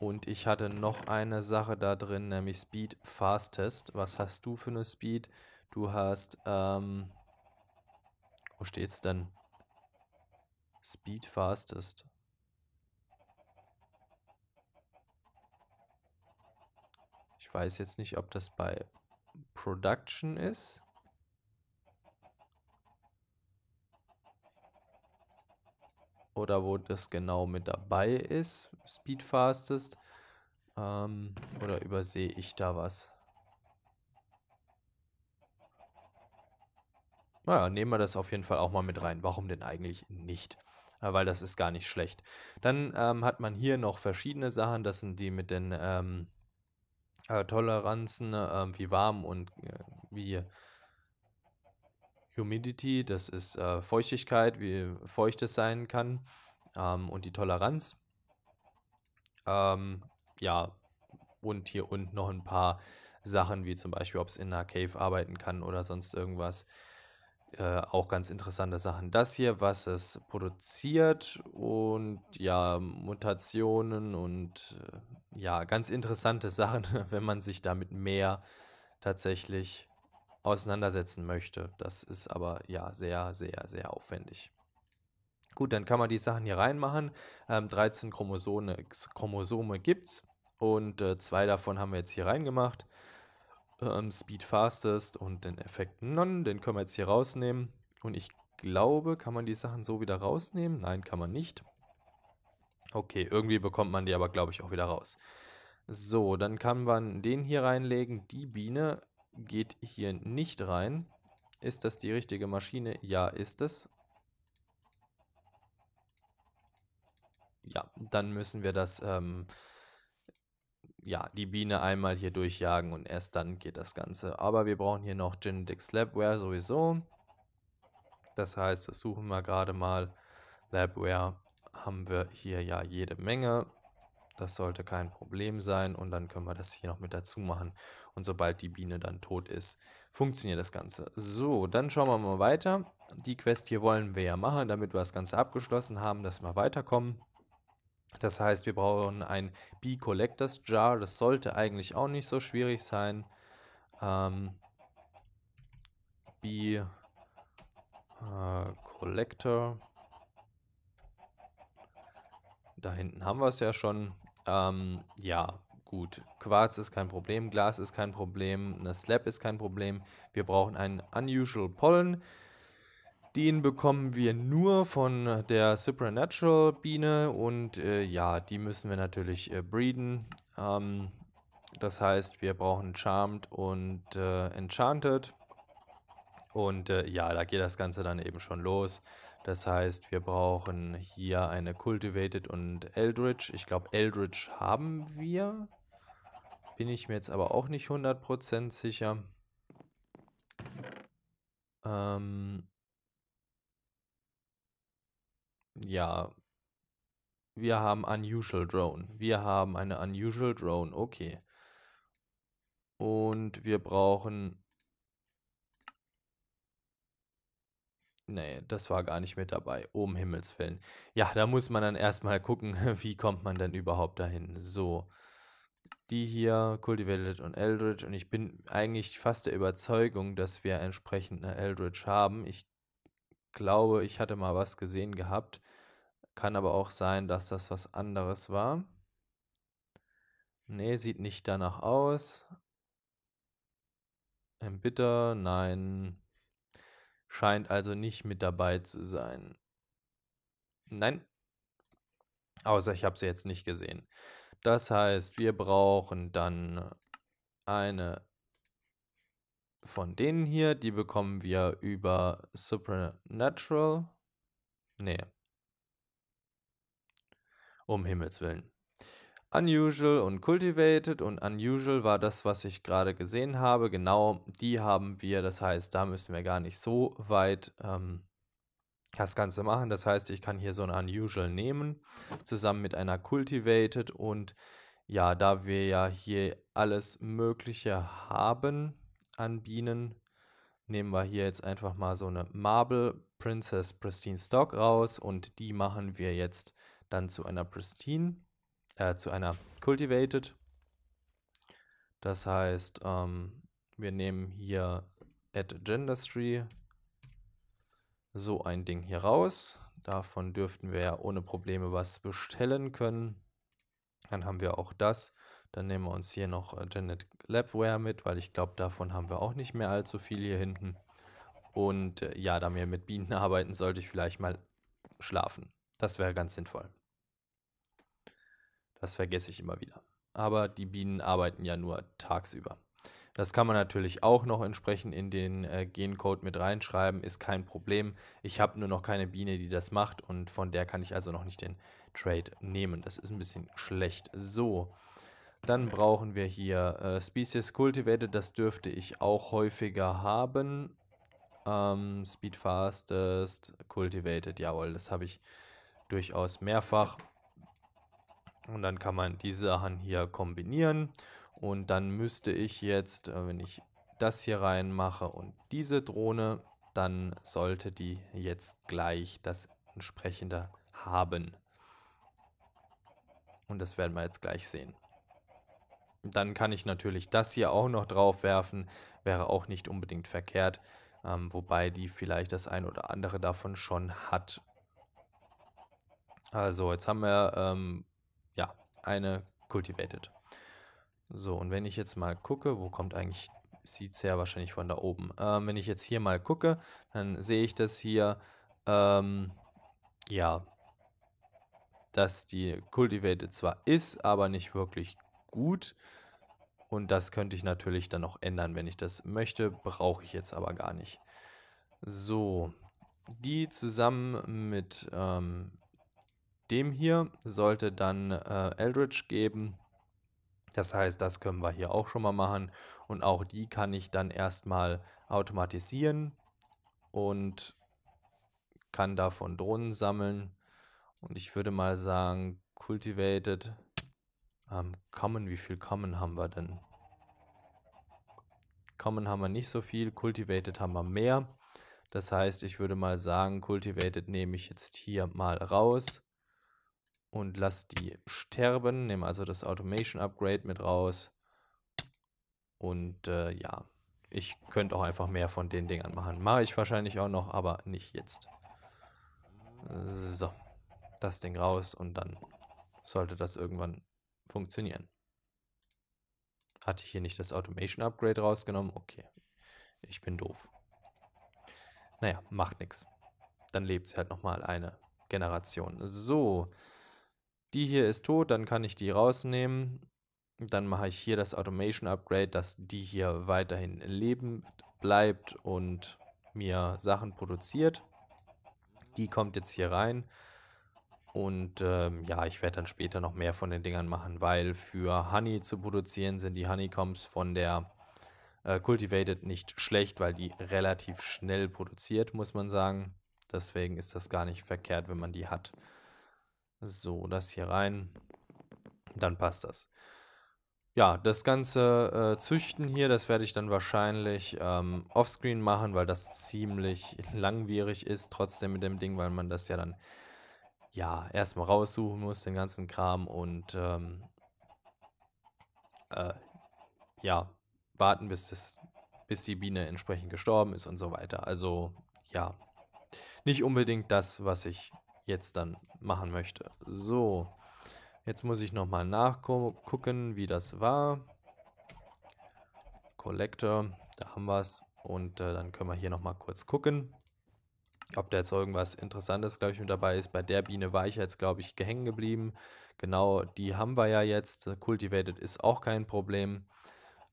und ich hatte noch eine Sache da drin, nämlich Speed Fastest. Was hast du für eine Speed? Du hast, ähm, wo steht's denn? Speed Fastest. Ich weiß jetzt nicht, ob das bei Production ist. oder wo das genau mit dabei ist, Speedfastest. Ähm, oder übersehe ich da was? Naja, nehmen wir das auf jeden Fall auch mal mit rein. Warum denn eigentlich nicht? Weil das ist gar nicht schlecht. Dann ähm, hat man hier noch verschiedene Sachen. Das sind die mit den ähm, äh, Toleranzen, ähm, wie warm und äh, wie Humidity, das ist äh, Feuchtigkeit, wie feucht es sein kann ähm, und die Toleranz. Ähm, ja, und hier unten noch ein paar Sachen, wie zum Beispiel, ob es in einer Cave arbeiten kann oder sonst irgendwas. Äh, auch ganz interessante Sachen. Das hier, was es produziert und ja, Mutationen und äh, ja, ganz interessante Sachen, [LAUGHS] wenn man sich damit mehr tatsächlich auseinandersetzen möchte. Das ist aber ja sehr, sehr, sehr aufwendig. Gut, dann kann man die Sachen hier reinmachen. Ähm, 13 Chromosome, Chromosome gibt es und äh, zwei davon haben wir jetzt hier reingemacht. Ähm, Speed Fastest und den Effekt None, den können wir jetzt hier rausnehmen. Und ich glaube, kann man die Sachen so wieder rausnehmen? Nein, kann man nicht. Okay, irgendwie bekommt man die aber, glaube ich, auch wieder raus. So, dann kann man den hier reinlegen, die Biene, geht hier nicht rein. Ist das die richtige Maschine? Ja, ist es. Ja, dann müssen wir das, ähm, ja, die Biene einmal hier durchjagen und erst dann geht das Ganze. Aber wir brauchen hier noch Genetics Labware sowieso. Das heißt, das suchen wir gerade mal. Labware haben wir hier ja jede Menge. Das sollte kein Problem sein und dann können wir das hier noch mit dazu machen. Und sobald die Biene dann tot ist, funktioniert das Ganze. So, dann schauen wir mal weiter. Die Quest hier wollen wir ja machen, damit wir das Ganze abgeschlossen haben, dass wir weiterkommen. Das heißt, wir brauchen ein Bee Collectors Jar. Das sollte eigentlich auch nicht so schwierig sein. Ähm, Bee äh, Collector. Da hinten haben wir es ja schon. Ähm, ja, gut. Quarz ist kein Problem, Glas ist kein Problem, eine Slab ist kein Problem. Wir brauchen einen Unusual Pollen. Den bekommen wir nur von der Supernatural Biene und äh, ja, die müssen wir natürlich äh, breeden. Ähm, das heißt, wir brauchen Charmed und äh, Enchanted. Und äh, ja, da geht das Ganze dann eben schon los. Das heißt, wir brauchen hier eine Cultivated und Eldritch. Ich glaube, Eldritch haben wir. Bin ich mir jetzt aber auch nicht 100% sicher. Ähm ja. Wir haben Unusual Drone. Wir haben eine Unusual Drone. Okay. Und wir brauchen Nee, das war gar nicht mit dabei. Um Himmels Willen. Ja, da muss man dann erstmal gucken, [LAUGHS] wie kommt man denn überhaupt dahin. So. Die hier, Cultivated und Eldritch. Und ich bin eigentlich fast der Überzeugung, dass wir entsprechend eine Eldritch haben. Ich glaube, ich hatte mal was gesehen gehabt. Kann aber auch sein, dass das was anderes war. Nee, sieht nicht danach aus. Embitter, nein scheint also nicht mit dabei zu sein. Nein. Außer ich habe sie jetzt nicht gesehen. Das heißt, wir brauchen dann eine von denen hier. Die bekommen wir über Supernatural. Nee. Um Himmels Willen. Unusual und Cultivated und Unusual war das, was ich gerade gesehen habe. Genau, die haben wir. Das heißt, da müssen wir gar nicht so weit ähm, das Ganze machen. Das heißt, ich kann hier so ein Unusual nehmen, zusammen mit einer Cultivated. Und ja, da wir ja hier alles Mögliche haben an Bienen, nehmen wir hier jetzt einfach mal so eine Marble Princess Pristine Stock raus und die machen wir jetzt dann zu einer Pristine äh, zu einer Cultivated. Das heißt, ähm, wir nehmen hier Add Genderstree so ein Ding hier raus. Davon dürften wir ja ohne Probleme was bestellen können. Dann haben wir auch das. Dann nehmen wir uns hier noch äh, Genet Labware mit, weil ich glaube, davon haben wir auch nicht mehr allzu viel hier hinten. Und äh, ja, da wir mit Bienen [LAUGHS] arbeiten, sollte ich vielleicht mal schlafen. Das wäre ganz sinnvoll. Das vergesse ich immer wieder. Aber die Bienen arbeiten ja nur tagsüber. Das kann man natürlich auch noch entsprechend in den äh, Gencode mit reinschreiben, ist kein Problem. Ich habe nur noch keine Biene, die das macht und von der kann ich also noch nicht den Trade nehmen. Das ist ein bisschen schlecht. So, dann brauchen wir hier äh, Species Cultivated, das dürfte ich auch häufiger haben. Ähm, Speed Fastest, Cultivated, jawohl, das habe ich durchaus mehrfach. Und dann kann man die Sachen hier kombinieren. Und dann müsste ich jetzt, äh, wenn ich das hier reinmache und diese Drohne, dann sollte die jetzt gleich das entsprechende haben. Und das werden wir jetzt gleich sehen. Dann kann ich natürlich das hier auch noch drauf werfen, wäre auch nicht unbedingt verkehrt, ähm, wobei die vielleicht das ein oder andere davon schon hat. Also jetzt haben wir ähm, eine Cultivated. So, und wenn ich jetzt mal gucke, wo kommt eigentlich, sieht es ja wahrscheinlich von da oben. Ähm, wenn ich jetzt hier mal gucke, dann sehe ich das hier, ähm, ja, dass die Cultivated zwar ist, aber nicht wirklich gut. Und das könnte ich natürlich dann noch ändern, wenn ich das möchte, brauche ich jetzt aber gar nicht. So, die zusammen mit ähm, dem hier sollte dann äh, Eldritch geben. Das heißt, das können wir hier auch schon mal machen. Und auch die kann ich dann erstmal automatisieren und kann davon Drohnen sammeln. Und ich würde mal sagen, Cultivated. Ähm, Common, wie viel Common haben wir denn? Common haben wir nicht so viel, Cultivated haben wir mehr. Das heißt, ich würde mal sagen, Cultivated nehme ich jetzt hier mal raus und lass die sterben. Nehme also das Automation Upgrade mit raus. Und äh, ja, ich könnte auch einfach mehr von den Dingern machen. Mache ich wahrscheinlich auch noch, aber nicht jetzt. So, das Ding raus und dann sollte das irgendwann funktionieren. Hatte ich hier nicht das Automation Upgrade rausgenommen? Okay, ich bin doof. Naja, macht nichts. Dann lebt sie halt nochmal eine Generation. So, die hier ist tot, dann kann ich die rausnehmen. Dann mache ich hier das Automation Upgrade, dass die hier weiterhin leben bleibt und mir Sachen produziert. Die kommt jetzt hier rein. Und ähm, ja, ich werde dann später noch mehr von den Dingern machen, weil für Honey zu produzieren sind die Honeycombs von der äh, Cultivated nicht schlecht, weil die relativ schnell produziert, muss man sagen. Deswegen ist das gar nicht verkehrt, wenn man die hat. So, das hier rein. Dann passt das. Ja, das ganze äh, Züchten hier, das werde ich dann wahrscheinlich ähm, offscreen machen, weil das ziemlich [LAUGHS] langwierig ist, trotzdem mit dem Ding, weil man das ja dann ja erstmal raussuchen muss, den ganzen Kram und ähm, äh, ja, warten, bis, das, bis die Biene entsprechend gestorben ist und so weiter. Also ja, nicht unbedingt das, was ich jetzt dann machen möchte. So, jetzt muss ich nochmal nachgucken, wie das war. Collector, da haben wir es. Und äh, dann können wir hier nochmal kurz gucken, ob da jetzt irgendwas Interessantes, glaube ich, mit dabei ist. Bei der Biene war ich jetzt, glaube ich, hängen geblieben. Genau, die haben wir ja jetzt. Cultivated ist auch kein Problem.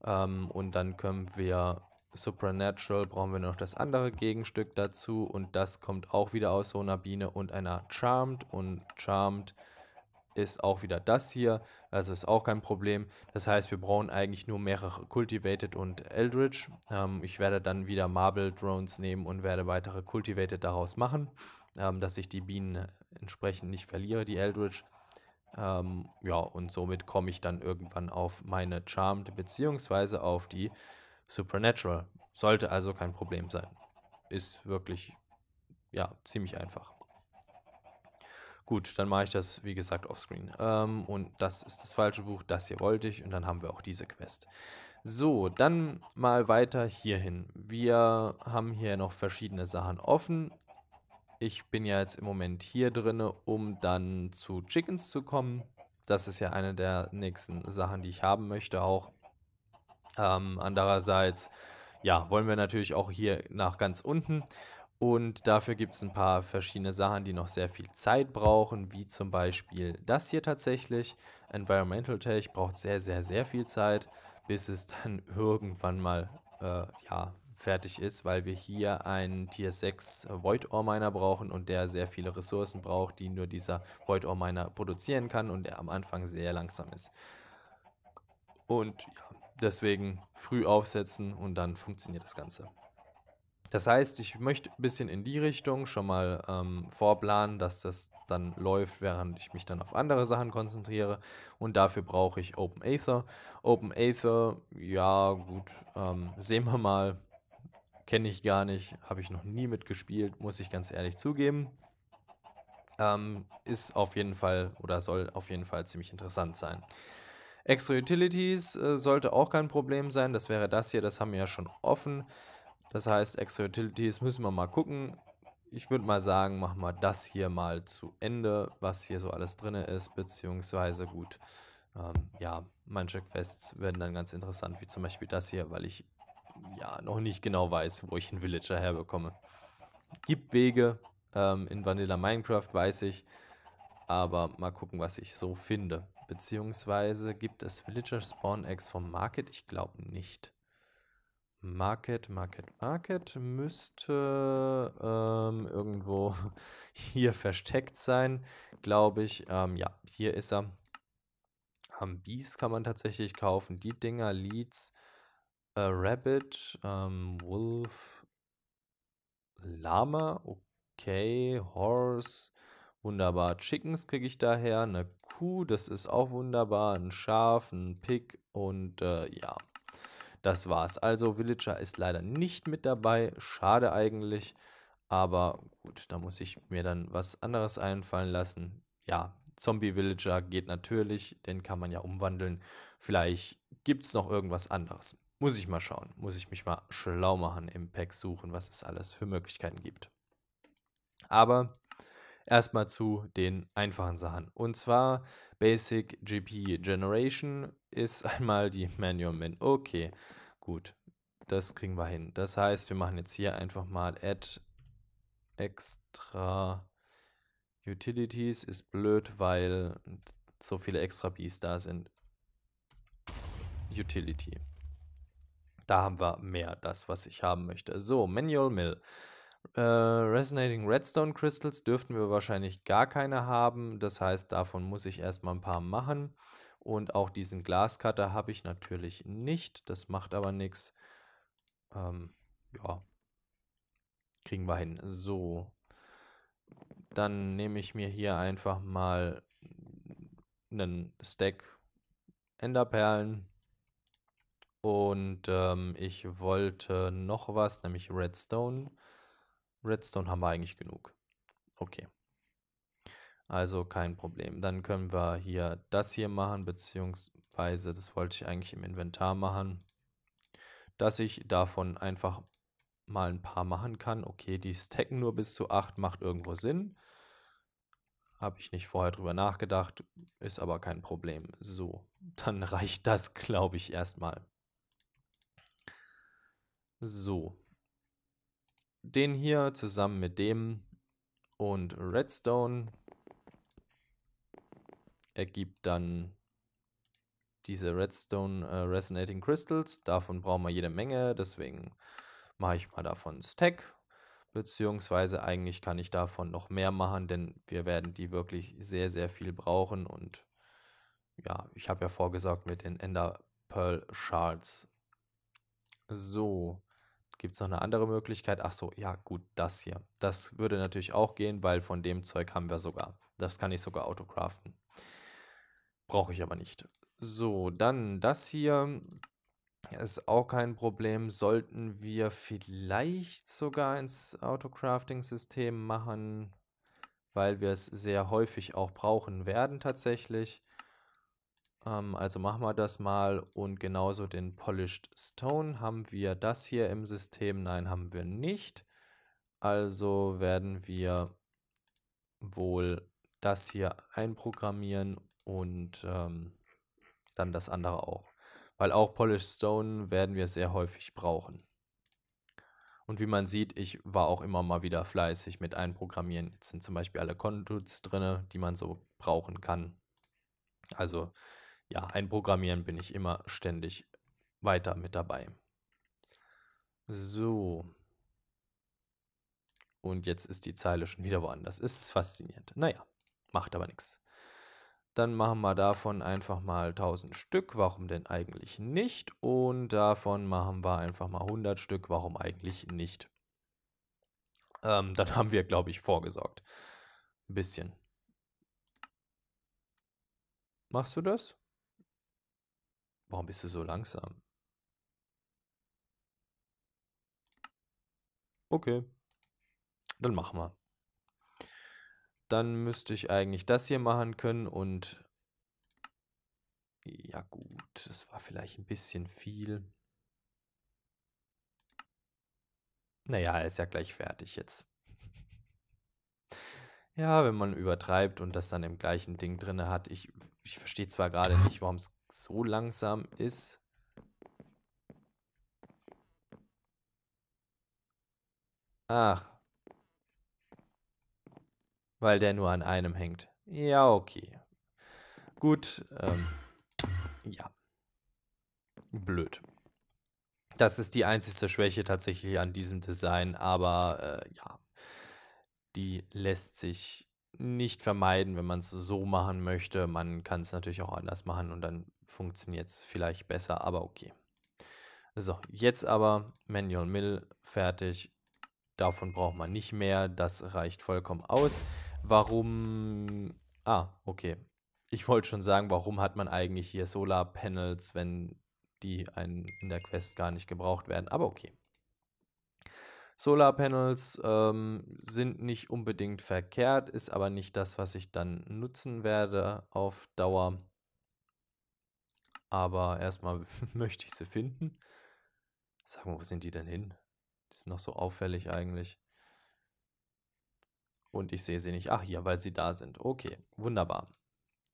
Ähm, und dann können wir Supernatural brauchen wir noch das andere Gegenstück dazu und das kommt auch wieder aus so einer Biene und einer Charmed und Charmed ist auch wieder das hier, also ist auch kein Problem. Das heißt, wir brauchen eigentlich nur mehrere Cultivated und Eldritch. Ähm, ich werde dann wieder Marble Drones nehmen und werde weitere Cultivated daraus machen, ähm, dass ich die Bienen entsprechend nicht verliere, die Eldritch. Ähm, ja, und somit komme ich dann irgendwann auf meine Charmed bzw. auf die Supernatural. Sollte also kein Problem sein. Ist wirklich, ja, ziemlich einfach. Gut, dann mache ich das, wie gesagt, offscreen. Ähm, und das ist das falsche Buch, das hier wollte ich. Und dann haben wir auch diese Quest. So, dann mal weiter hierhin. Wir haben hier noch verschiedene Sachen offen. Ich bin ja jetzt im Moment hier drin, um dann zu Chickens zu kommen. Das ist ja eine der nächsten Sachen, die ich haben möchte auch. Ähm, andererseits, ja, wollen wir natürlich auch hier nach ganz unten. Und dafür gibt es ein paar verschiedene Sachen, die noch sehr viel Zeit brauchen, wie zum Beispiel das hier tatsächlich. Environmental Tech braucht sehr, sehr, sehr viel Zeit, bis es dann [LAUGHS] irgendwann mal äh, ja, fertig ist, weil wir hier einen Tier 6 Void Ore Miner brauchen und der sehr viele Ressourcen braucht, die nur dieser Void Ore Miner produzieren kann und der am Anfang sehr langsam ist. Und ja, Deswegen früh aufsetzen und dann funktioniert das Ganze. Das heißt, ich möchte ein bisschen in die Richtung schon mal ähm, vorplanen, dass das dann läuft, während ich mich dann auf andere Sachen konzentriere. Und dafür brauche ich Open Aether. Open Aether, ja gut, ähm, sehen wir mal. Kenne ich gar nicht, habe ich noch nie mitgespielt, muss ich ganz ehrlich zugeben. Ähm, ist auf jeden Fall oder soll auf jeden Fall ziemlich interessant sein. Extra Utilities äh, sollte auch kein Problem sein. Das wäre das hier, das haben wir ja schon offen. Das heißt, Extra Utilities müssen wir mal gucken. Ich würde mal sagen, machen wir das hier mal zu Ende, was hier so alles drin ist, beziehungsweise gut, ähm, ja, manche Quests werden dann ganz interessant, wie zum Beispiel das hier, weil ich ja noch nicht genau weiß, wo ich einen Villager herbekomme. Gibt Wege, ähm, in Vanilla Minecraft weiß ich, aber mal gucken, was ich so finde. Beziehungsweise gibt es Villager Spawn Eggs vom Market? Ich glaube nicht. Market, Market, Market müsste ähm, irgendwo [LAUGHS] hier versteckt sein, glaube ich. Ähm, ja, hier ist er. Am Bees kann man tatsächlich kaufen. Die Dinger, Leads, äh, Rabbit, ähm, Wolf, Lama, okay, Horse, wunderbar. Chickens kriege ich daher, eine Kuh, das ist auch wunderbar. Ein Schaf, ein Pick und äh, ja, das war's. Also Villager ist leider nicht mit dabei. Schade eigentlich. Aber gut, da muss ich mir dann was anderes einfallen lassen. Ja, Zombie Villager geht natürlich. Den kann man ja umwandeln. Vielleicht gibt es noch irgendwas anderes. Muss ich mal schauen. Muss ich mich mal schlau machen im Pack suchen, was es alles für Möglichkeiten gibt. Aber Erstmal zu den einfachen Sachen. Und zwar Basic GP Generation ist [LAUGHS] einmal die Manual Min. Okay, gut. Das kriegen wir hin. Das heißt, wir machen jetzt hier einfach mal add extra Utilities ist blöd, weil so viele extra Bees da sind. Utility. Da haben wir mehr, das, was ich haben möchte. So, Manual Mill. Äh, Resonating Redstone Crystals dürften wir wahrscheinlich gar keine haben. Das heißt, davon muss ich erstmal ein paar machen. Und auch diesen Glascutter habe ich natürlich nicht. Das macht aber nichts. Ähm, ja. Kriegen wir hin. So. Dann nehme ich mir hier einfach mal einen Stack Enderperlen. Und ähm, ich wollte noch was, nämlich Redstone. Redstone haben wir eigentlich genug. Okay. Also kein Problem. Dann können wir hier das hier machen, beziehungsweise das wollte ich eigentlich im Inventar machen, dass ich davon einfach mal ein paar machen kann. Okay, die stacken nur bis zu 8, macht irgendwo Sinn. Habe ich nicht vorher drüber nachgedacht, ist aber kein Problem. So, dann [LAUGHS] reicht das, glaube ich, erstmal. So, den hier zusammen mit dem und Redstone ergibt dann diese Redstone äh, Resonating Crystals. Davon brauchen wir jede Menge, deswegen mache ich mal davon Stack. Beziehungsweise eigentlich kann ich davon noch mehr machen, denn wir werden die wirklich sehr, sehr viel brauchen. Und ja, ich habe ja vorgesorgt mit den Ender Pearl Shards. So, Gibt es noch eine andere Möglichkeit? Ach so, ja, gut, das hier. Das würde natürlich auch gehen, weil von dem Zeug haben wir sogar. Das kann ich sogar autocraften. Brauche ich aber nicht. So, dann das hier ist auch kein Problem. Sollten wir vielleicht sogar ins Autocrafting-System machen, weil wir es sehr häufig auch brauchen werden tatsächlich. Ähm, also machen wir das mal und genauso den Polished Stone. Haben wir das hier im System? Nein, haben wir nicht. Also werden wir wohl das hier einprogrammieren und ähm, dann das andere auch. Weil auch Polished Stone werden wir sehr häufig brauchen. Und wie man sieht, ich war auch immer mal wieder fleißig mit einprogrammieren. Jetzt sind zum Beispiel alle Conduits drin, die man so brauchen kann. Also ja, ein Programmieren bin ich immer ständig weiter mit dabei. So. Und jetzt ist die Zeile schon wieder woanders. Ist faszinierend. Naja, macht aber nichts. Dann machen wir davon einfach mal 1000 Stück. Warum denn eigentlich nicht? Und davon machen wir einfach mal 100 Stück. Warum eigentlich nicht? Ähm, dann haben wir, glaube ich, vorgesorgt. Ein bisschen. Machst du das? Warum bist du so langsam? Okay. Dann machen wir. Dann müsste ich eigentlich das hier machen können und... Ja gut, das war vielleicht ein bisschen viel. Naja, er ist ja gleich fertig jetzt. [LAUGHS] ja, wenn man übertreibt und das dann im gleichen Ding drin hat. Ich, ich verstehe zwar gerade nicht, warum es so langsam ist. Ach. Weil der nur an einem hängt. Ja, okay. Gut. Ähm, ja. Blöd. Das ist die einzigste Schwäche tatsächlich an diesem Design, aber äh, ja, die lässt sich nicht vermeiden, wenn man es so machen möchte. Man kann es natürlich auch anders machen und dann funktioniert es vielleicht besser, aber okay. So, jetzt aber Manual Mill fertig. Davon braucht man nicht mehr. Das reicht vollkommen aus. Warum... Ah, okay. Ich wollte schon sagen, warum hat man eigentlich hier Solarpanels, wenn die einen in der Quest gar nicht gebraucht werden. Aber okay. Solarpanels ähm, sind nicht unbedingt verkehrt, ist aber nicht das, was ich dann nutzen werde auf Dauer. Aber erstmal [LAUGHS] möchte ich sie finden. Sag mal, wo sind die denn hin? Die sind noch so auffällig eigentlich. Und ich sehe sie nicht. Ach, ja, weil sie da sind. Okay, wunderbar.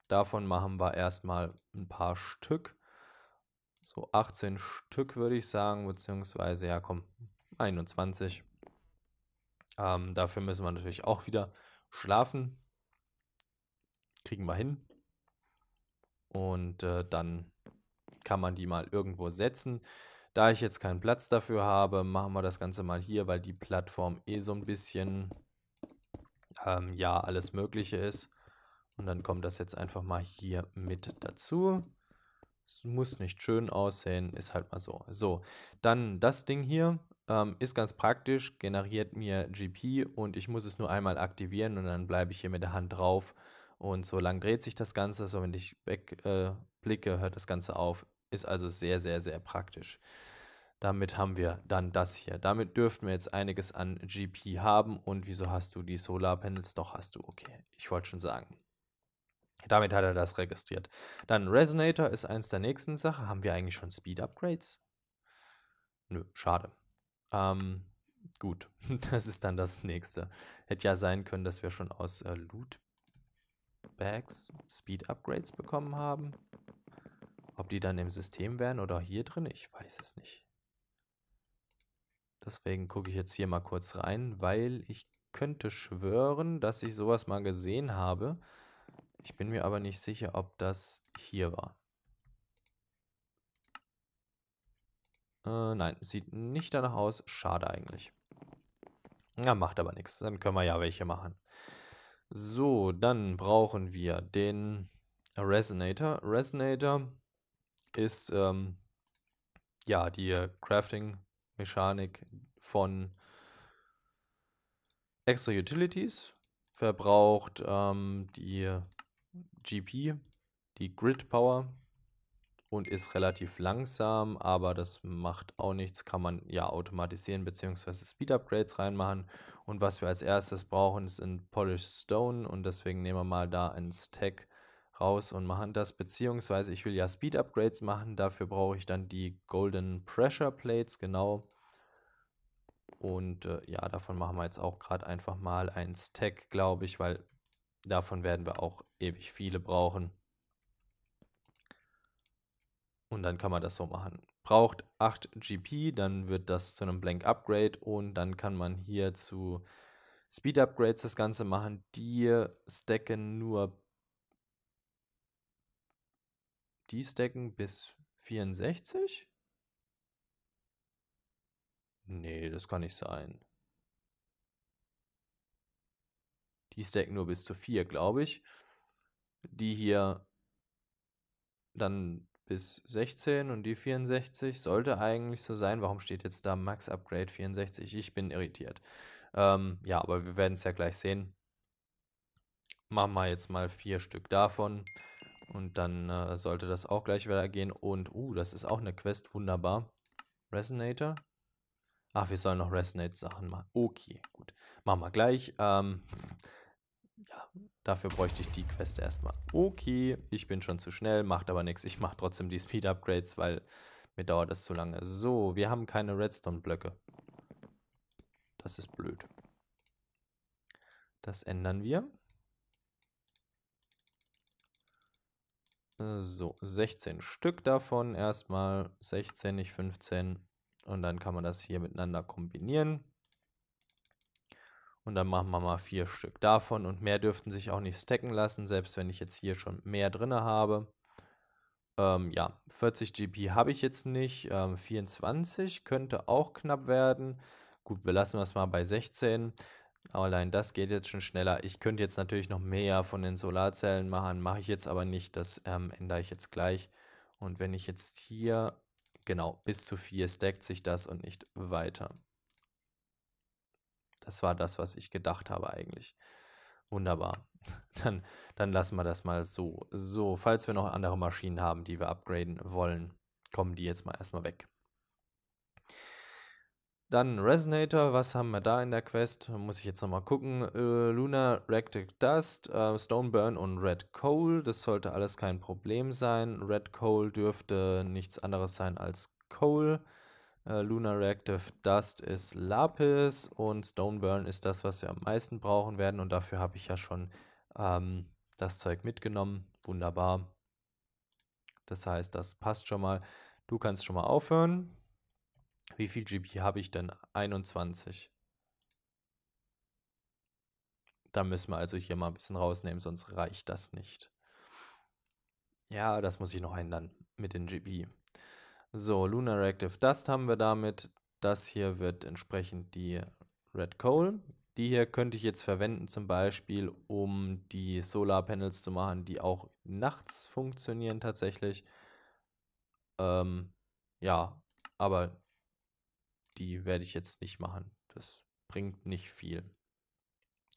Davon machen wir erstmal ein paar Stück. So 18 Stück würde ich sagen, beziehungsweise, ja komm, 21. Ähm, dafür müssen wir natürlich auch wieder schlafen. Kriegen wir hin. Und äh, dann kann man die mal irgendwo setzen. Da ich jetzt keinen Platz dafür habe, machen wir das Ganze mal hier, weil die Plattform eh so ein bisschen, ähm, ja, alles Mögliche ist. Und dann kommt das jetzt einfach mal hier mit dazu. Es muss nicht schön aussehen, ist halt mal so. So, dann das Ding hier ähm, ist ganz praktisch, generiert mir GP und ich muss es nur einmal aktivieren und dann bleibe ich hier mit der Hand drauf. Und so lang dreht sich das Ganze, so wenn ich wegblicke, äh, hört das Ganze auf. Ist also sehr, sehr, sehr praktisch. Damit haben wir dann das hier. Damit dürften wir jetzt einiges an GP haben. Und wieso hast du die Solarpanels? Doch hast du. Okay, ich wollte schon sagen. Damit hat er das registriert. Dann Resonator ist eins der nächsten Sachen. Haben wir eigentlich schon Speed Upgrades? Nö, schade. Ähm, gut, [LAUGHS] das ist dann das nächste. Hätte ja sein können, dass wir schon aus äh, Loot Bags Speed Upgrades bekommen haben. Ob die dann im System wären oder hier drin, ich weiß es nicht. Deswegen gucke ich jetzt hier mal kurz rein, weil ich könnte schwören, dass ich sowas mal gesehen habe. Ich bin mir aber nicht sicher, ob das hier war. Äh, nein, sieht nicht danach aus. Schade eigentlich. Ja, macht aber nichts. Dann können wir ja welche machen. So, dann brauchen wir den Resonator. Resonator ist ähm, ja die Crafting-Mechanik von Extra Utilities. Verbraucht ähm, die GP, die Grid Power und ist relativ langsam, aber das macht auch nichts, kann man ja automatisieren bzw. Speed Upgrades reinmachen. Und was wir als erstes brauchen, ist ein Polished Stone und deswegen nehmen wir mal da ein Stack raus und machen das, beziehungsweise ich will ja Speed-Upgrades machen, dafür brauche ich dann die Golden Pressure Plates, genau. Und äh, ja, davon machen wir jetzt auch gerade einfach mal ein Stack, glaube ich, weil davon werden wir auch ewig viele brauchen. Und dann kann man das so machen. Braucht 8 GP, dann wird das zu einem Blank Upgrade und dann kann man hier zu Speed Upgrades das Ganze machen. Die stacken nur die stacken bis 64? Nee, das kann nicht sein. Die stacken nur bis zu 4, glaube ich. Die hier dann bis 16 und die 64 sollte eigentlich so sein. Warum steht jetzt da Max Upgrade 64? Ich bin irritiert. Ähm, ja, aber wir werden es ja gleich sehen. Machen wir jetzt mal vier Stück davon. Und dann äh, sollte das auch gleich wieder gehen. Und, uh, das ist auch eine Quest. Wunderbar. Resonator. Ach, wir sollen noch Resonate-Sachen machen. Okay, gut. Machen wir gleich. Ähm, ja, dafür bräuchte ich die Quest erstmal. Okay, ich bin schon zu schnell, macht aber nichts. Ich mache trotzdem die Speed-Upgrades, weil mir dauert es zu lange. So, wir haben keine Redstone-Blöcke. Das ist blöd. Das ändern wir. Äh, so, 16 Stück davon erstmal. 16, nicht 15. Und dann kann man das hier miteinander kombinieren. Und dann machen wir mal vier Stück davon. Und mehr dürften sich auch nicht stacken lassen, selbst wenn ich jetzt hier schon mehr drin habe. Ähm, ja, 40 GP habe ich jetzt nicht. Ähm, 24 könnte auch knapp werden. Gut, wir lassen es mal bei 16. Allein das geht jetzt schon schneller. Ich könnte jetzt natürlich noch mehr von den Solarzellen machen, mache ich jetzt aber nicht. Das ähm, ändere ich jetzt gleich. Und wenn ich jetzt hier, genau, bis zu 4 stackt sich das und nicht weiter. Das war das, was ich gedacht habe eigentlich. Wunderbar. [LAUGHS] Dann, dann lassen wir das mal so. So, falls wir noch andere Maschinen haben, die wir upgraden wollen, kommen die jetzt mal erstmal weg. Dann Resonator, was haben wir da in der Quest? Muss ich jetzt nochmal gucken. Äh, Luna, Rectic Dust, äh, Stoneburn und Red Coal. Das sollte alles kein Problem sein. Red Coal dürfte nichts anderes sein als Coal. Äh, Luna Reactive Dust ist Lapis und Stoneburn ist das, was wir am meisten brauchen werden. Und dafür habe ich ja schon ähm, das Zeug mitgenommen. Wunderbar. Das heißt, das passt schon mal. Du kannst schon mal aufhören. Wie viel GB habe ich denn? 21. Da müssen wir also hier mal ein bisschen rausnehmen, sonst reicht das nicht. Ja, das muss ich noch ändern mit den GB. So, Lunar Active Dust haben wir damit. Das hier wird entsprechend die Red Coal. Die hier könnte ich jetzt verwenden, zum Beispiel, um die Solar Panels zu machen, die auch nachts funktionieren tatsächlich. Ähm, ja, aber die werde ich jetzt nicht machen. Das bringt nicht viel.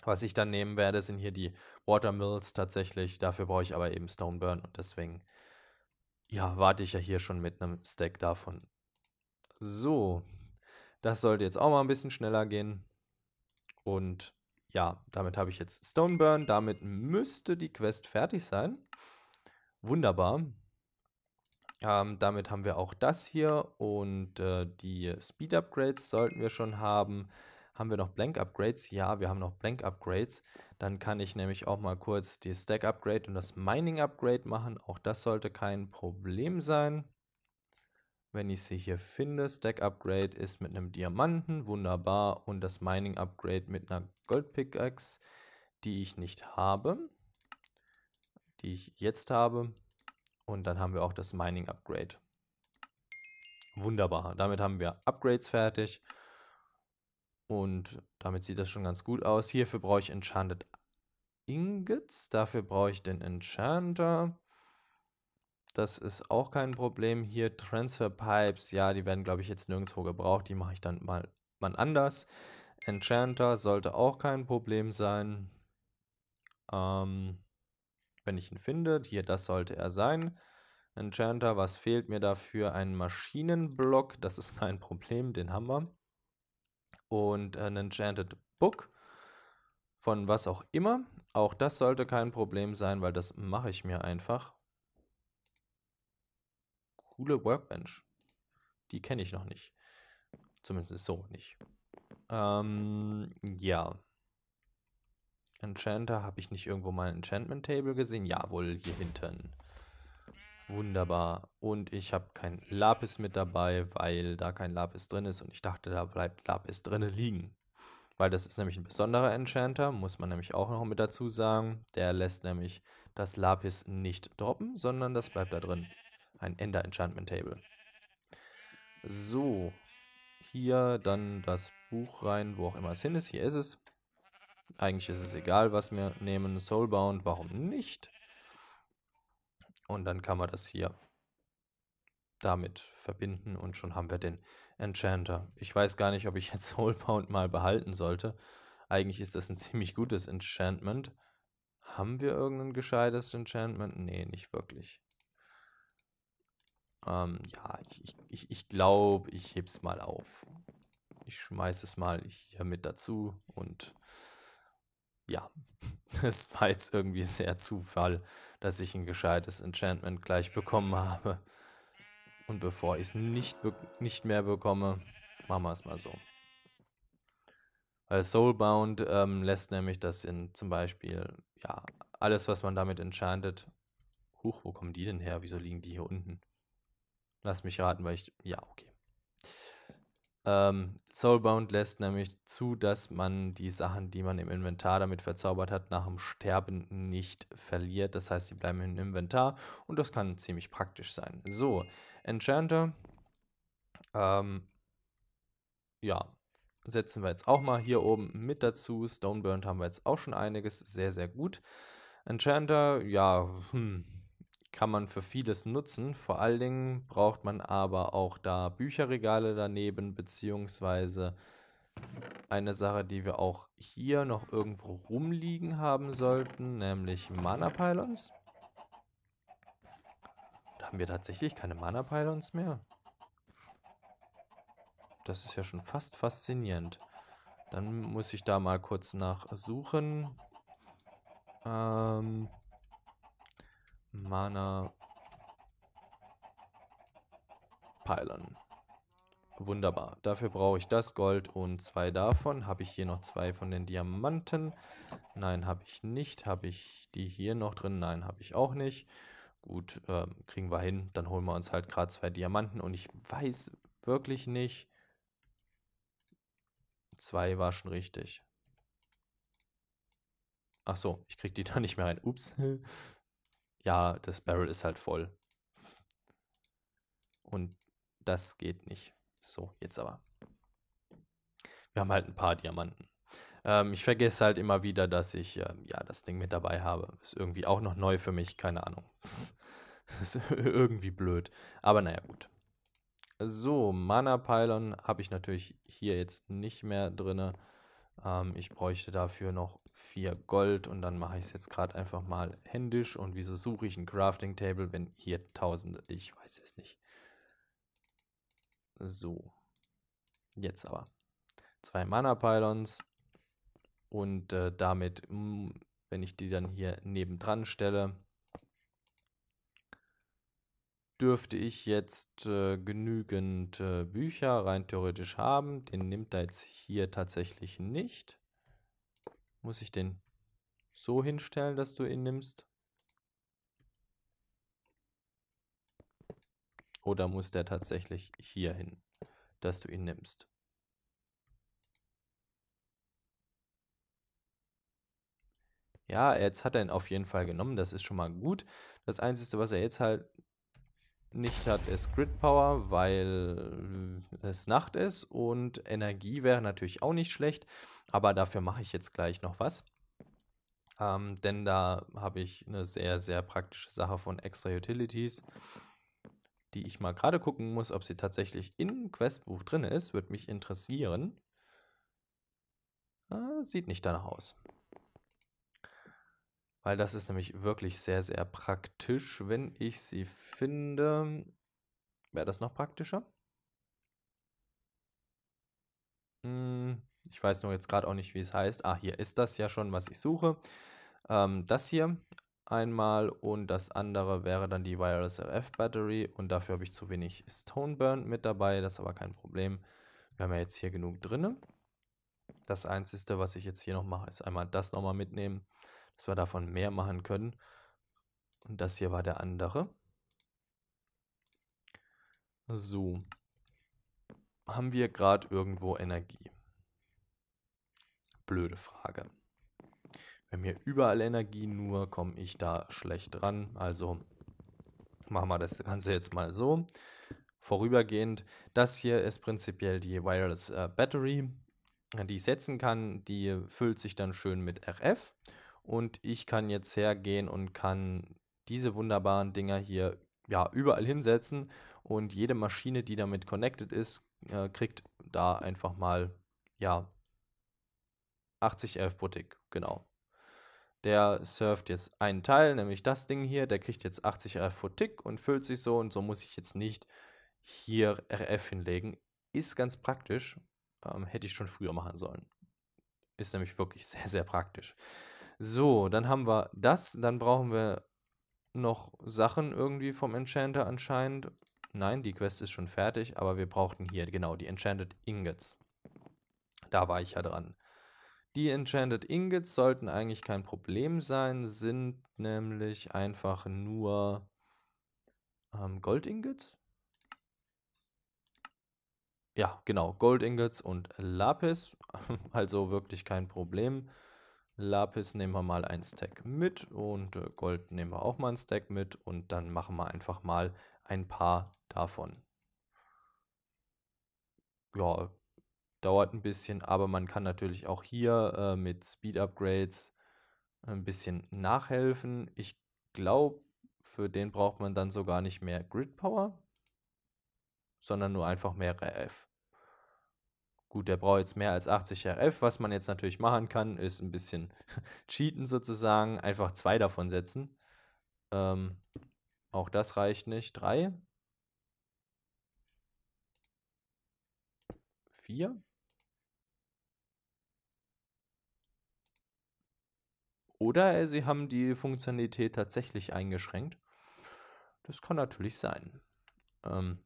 Was ich dann nehmen werde, sind hier die Watermills tatsächlich. Dafür brauche ich aber eben Stoneburn und deswegen, ja, warte ich ja hier schon mit einem Stack davon. So, das sollte jetzt auch mal ein bisschen schneller gehen. Und ja, damit habe ich jetzt Stoneburn. Damit müsste die Quest fertig sein. Wunderbar. Ähm, damit haben wir auch das hier und äh, die Speed Upgrades sollten wir schon haben. Haben wir noch Blank Upgrades? Ja, wir haben noch Blank Upgrades. Dann kann ich nämlich auch mal kurz die Stack Upgrade und das Mining Upgrade machen. Auch das sollte kein Problem sein. Wenn ich sie hier finde, Stack Upgrade ist mit einem Diamanten, wunderbar. Und das Mining Upgrade mit einer Gold Pickaxe, die ich nicht habe, die ich jetzt habe. Und dann haben wir auch das Mining Upgrade. Wunderbar. Damit haben wir Upgrades fertig. Und damit sieht das schon ganz gut aus. Hierfür brauche ich Enchanted Ingots. Dafür brauche ich den Enchanter. Das ist auch kein Problem. Hier Transfer Pipes. Ja, die werden, glaube ich, jetzt nirgendwo gebraucht. Die mache ich dann mal, mal anders. Enchanter sollte auch kein Problem sein. Ähm, wenn ich ihn finde. Hier, das sollte er sein. Enchanter, was fehlt mir dafür? Ein Maschinenblock, das ist kein Problem, den haben wir. Und ein Enchanted Book von was auch immer. Auch das sollte kein Problem sein, weil das mache ich mir einfach. Coole Workbench. Die kenne ich noch nicht. Zumindest so nicht. Ähm, ja. Enchanter, habe ich nicht irgendwo mal ein Enchantment Table gesehen? Jawohl, hier hinten. Wunderbar. Und ich habe kein Lapis mit dabei, weil da kein Lapis drin ist. Und ich dachte, da bleibt Lapis drin liegen. Weil das ist nämlich ein besonderer Enchanter, muss man nämlich auch noch mit dazu sagen. Der lässt nämlich das Lapis nicht droppen, sondern das bleibt da drin. Ein Ender Enchantment Table. So. Hier dann das Buch rein, wo auch immer es hin ist. Hier ist es. Eigentlich ist es egal, was wir nehmen. Soulbound, warum nicht? Und dann kann man das hier damit verbinden und schon haben wir den Enchanter. Ich weiß gar nicht, ob ich jetzt [LAUGHS] Soulbound mal behalten sollte. Eigentlich ist das ein ziemlich gutes Enchantment. Haben wir irgendein gescheites Enchantment? Nee, nicht wirklich. Ähm, ja, ich, ich, ich glaube, ich heb's mal auf. Ich schmeiß es mal hier mit dazu und ja, [LAUGHS] es war jetzt irgendwie sehr Zufall, dass ich ein gescheites Enchantment gleich bekommen habe. Und bevor ich es nicht, nicht mehr bekomme, machen wir es mal so. Weil Soulbound ähm, lässt nämlich das in zum Beispiel, ja, alles, was man damit enchantet. Huch, wo kommen die denn her? Wieso liegen die hier unten? Lass mich raten, weil ich... Ja, okay. Ähm, Soulbound lässt nämlich zu, dass man die Sachen, die man im Inventar damit verzaubert hat, nach dem Sterben nicht verliert. Das heißt, sie bleiben im Inventar und das kann ziemlich praktisch sein. So, Enchanter. Ähm, ja, setzen wir jetzt auch mal hier oben mit dazu. Stoneburnt haben wir jetzt auch schon einiges. Sehr, sehr gut. Enchanter, ja, hm, kann man für vieles nutzen. Vor allen Dingen braucht man aber auch da Bücherregale daneben, beziehungsweise eine Sache, die wir auch hier noch irgendwo rumliegen haben sollten, nämlich Mana-Pylons. Da Haben wir tatsächlich keine Mana-Pylons mehr? Das ist ja schon fast faszinierend. Dann muss ich da mal kurz nachsuchen. Ähm, Mana Pylon. Wunderbar. Dafür brauche ich das Gold und zwei davon. Habe ich hier noch zwei von den Diamanten? Nein, habe ich nicht. Habe ich die hier noch drin? Nein, habe ich auch nicht. Gut, äh, kriegen wir hin. Dann holen wir uns halt gerade zwei Diamanten und ich weiß wirklich nicht. Zwei war schon richtig. Ach so, ich kriege die [LAUGHS] da nicht mehr rein. Ups ja, das Barrel ist halt voll. Und das geht nicht. So, jetzt aber. Wir haben halt ein paar Diamanten. Ähm, ich vergesse halt immer wieder, dass ich äh, ja das Ding mit dabei habe. Ist irgendwie auch noch neu für mich, keine Ahnung. [LAUGHS] ist irgendwie blöd. Aber naja, gut. So, Mana Pylon habe ich natürlich hier jetzt nicht mehr drinne. Ähm, ich bräuchte dafür noch vier Gold und dann mache ich es jetzt gerade einfach mal händisch. Und wieso suche ich ein Crafting Table, wenn hier tausende, ich weiß es nicht. So, jetzt aber. Zwei Mana-Pylons und äh, damit, mh, mm, wenn ich die dann hier nebendran stelle, dürfte ich jetzt äh, genügend äh, Bücher rein theoretisch haben. Den nimmt er jetzt hier tatsächlich nicht. Muss ich den so hinstellen, dass du ihn nimmst? Oder muss der tatsächlich hier hin, dass du ihn nimmst? Ja, jetzt hat er ihn auf jeden Fall genommen. Das ist schon mal gut. Das Einzige, was er jetzt halt nicht hat es Grid Power, weil es Nacht ist und Energie wäre natürlich auch nicht schlecht, aber dafür mache ich jetzt gleich noch was. Ähm, denn da habe ich eine sehr, sehr praktische Sache von Extra Utilities, die ich mal gerade gucken muss, ob sie tatsächlich im Questbuch drin ist. Würde mich interessieren. Äh, sieht nicht danach aus. Weil das ist nämlich wirklich sehr, sehr praktisch. Wenn ich sie finde, wäre das noch praktischer. Hm, ich weiß nur jetzt gerade auch nicht, wie es heißt. Ah, hier ist das ja schon, was ich suche. Ähm, das hier einmal und das andere wäre dann die Wireless RF Battery und dafür habe ich zu wenig Stoneburn mit dabei, das ist aber kein Problem. Wir haben ja jetzt hier genug drin. Das einzige, was ich jetzt hier noch mache, ist einmal das nochmal mitnehmen dass wir davon mehr machen können. Und das hier war der andere. So. Haben wir gerade irgendwo Energie? Blöde Frage. Wenn mir überall Energie nur, komme ich da schlecht ran. Also machen wir das Ganze jetzt mal so. Vorübergehend. Das hier ist prinzipiell die Wireless äh, Battery, die ich setzen kann. Die füllt sich dann schön mit RF. Und ich kann jetzt hergehen und kann diese wunderbaren Dinger hier ja, überall hinsetzen. Und jede Maschine, die damit connected ist, äh, kriegt da einfach mal, ja, 80 11 pro Tick, genau. Der surft jetzt einen Teil, nämlich das Ding hier, der kriegt jetzt 80 RF pro Tick und füllt sich so und so muss ich jetzt nicht hier RF hinlegen. Ist ganz praktisch, ähm, hätte ich schon früher machen sollen. Ist nämlich wirklich [LAUGHS] sehr, sehr praktisch. So, dann haben wir das. Dann brauchen wir noch Sachen irgendwie vom Enchanter anscheinend. Nein, die Quest ist schon fertig, aber wir brauchten hier, genau, die Enchanted Ingots. Da war ich ja dran. Die Enchanted Ingots sollten eigentlich kein Problem sein, sind nämlich einfach nur ähm, Gold Ingots. Ja, genau, Gold Ingots und Lapis, [LAUGHS] also wirklich kein Problem. Lapis nehmen wir mal ein Stack mit und äh, Gold nehmen wir auch mal ein Stack mit und dann machen wir einfach mal ein paar davon. Ja, dauert ein bisschen, aber man kann natürlich auch hier äh, mit Speed Upgrades ein bisschen nachhelfen. Ich glaube, für den braucht man dann sogar nicht mehr Grid Power, sondern nur einfach mehr RF. Gut, der braucht jetzt mehr als 80 RF. Was man jetzt natürlich machen kann, ist ein bisschen [LAUGHS] cheaten sozusagen. Einfach zwei davon setzen. Ähm, auch das reicht nicht. Drei. Vier. Oder äh, sie haben die Funktionalität tatsächlich eingeschränkt. Das kann natürlich sein. Ähm,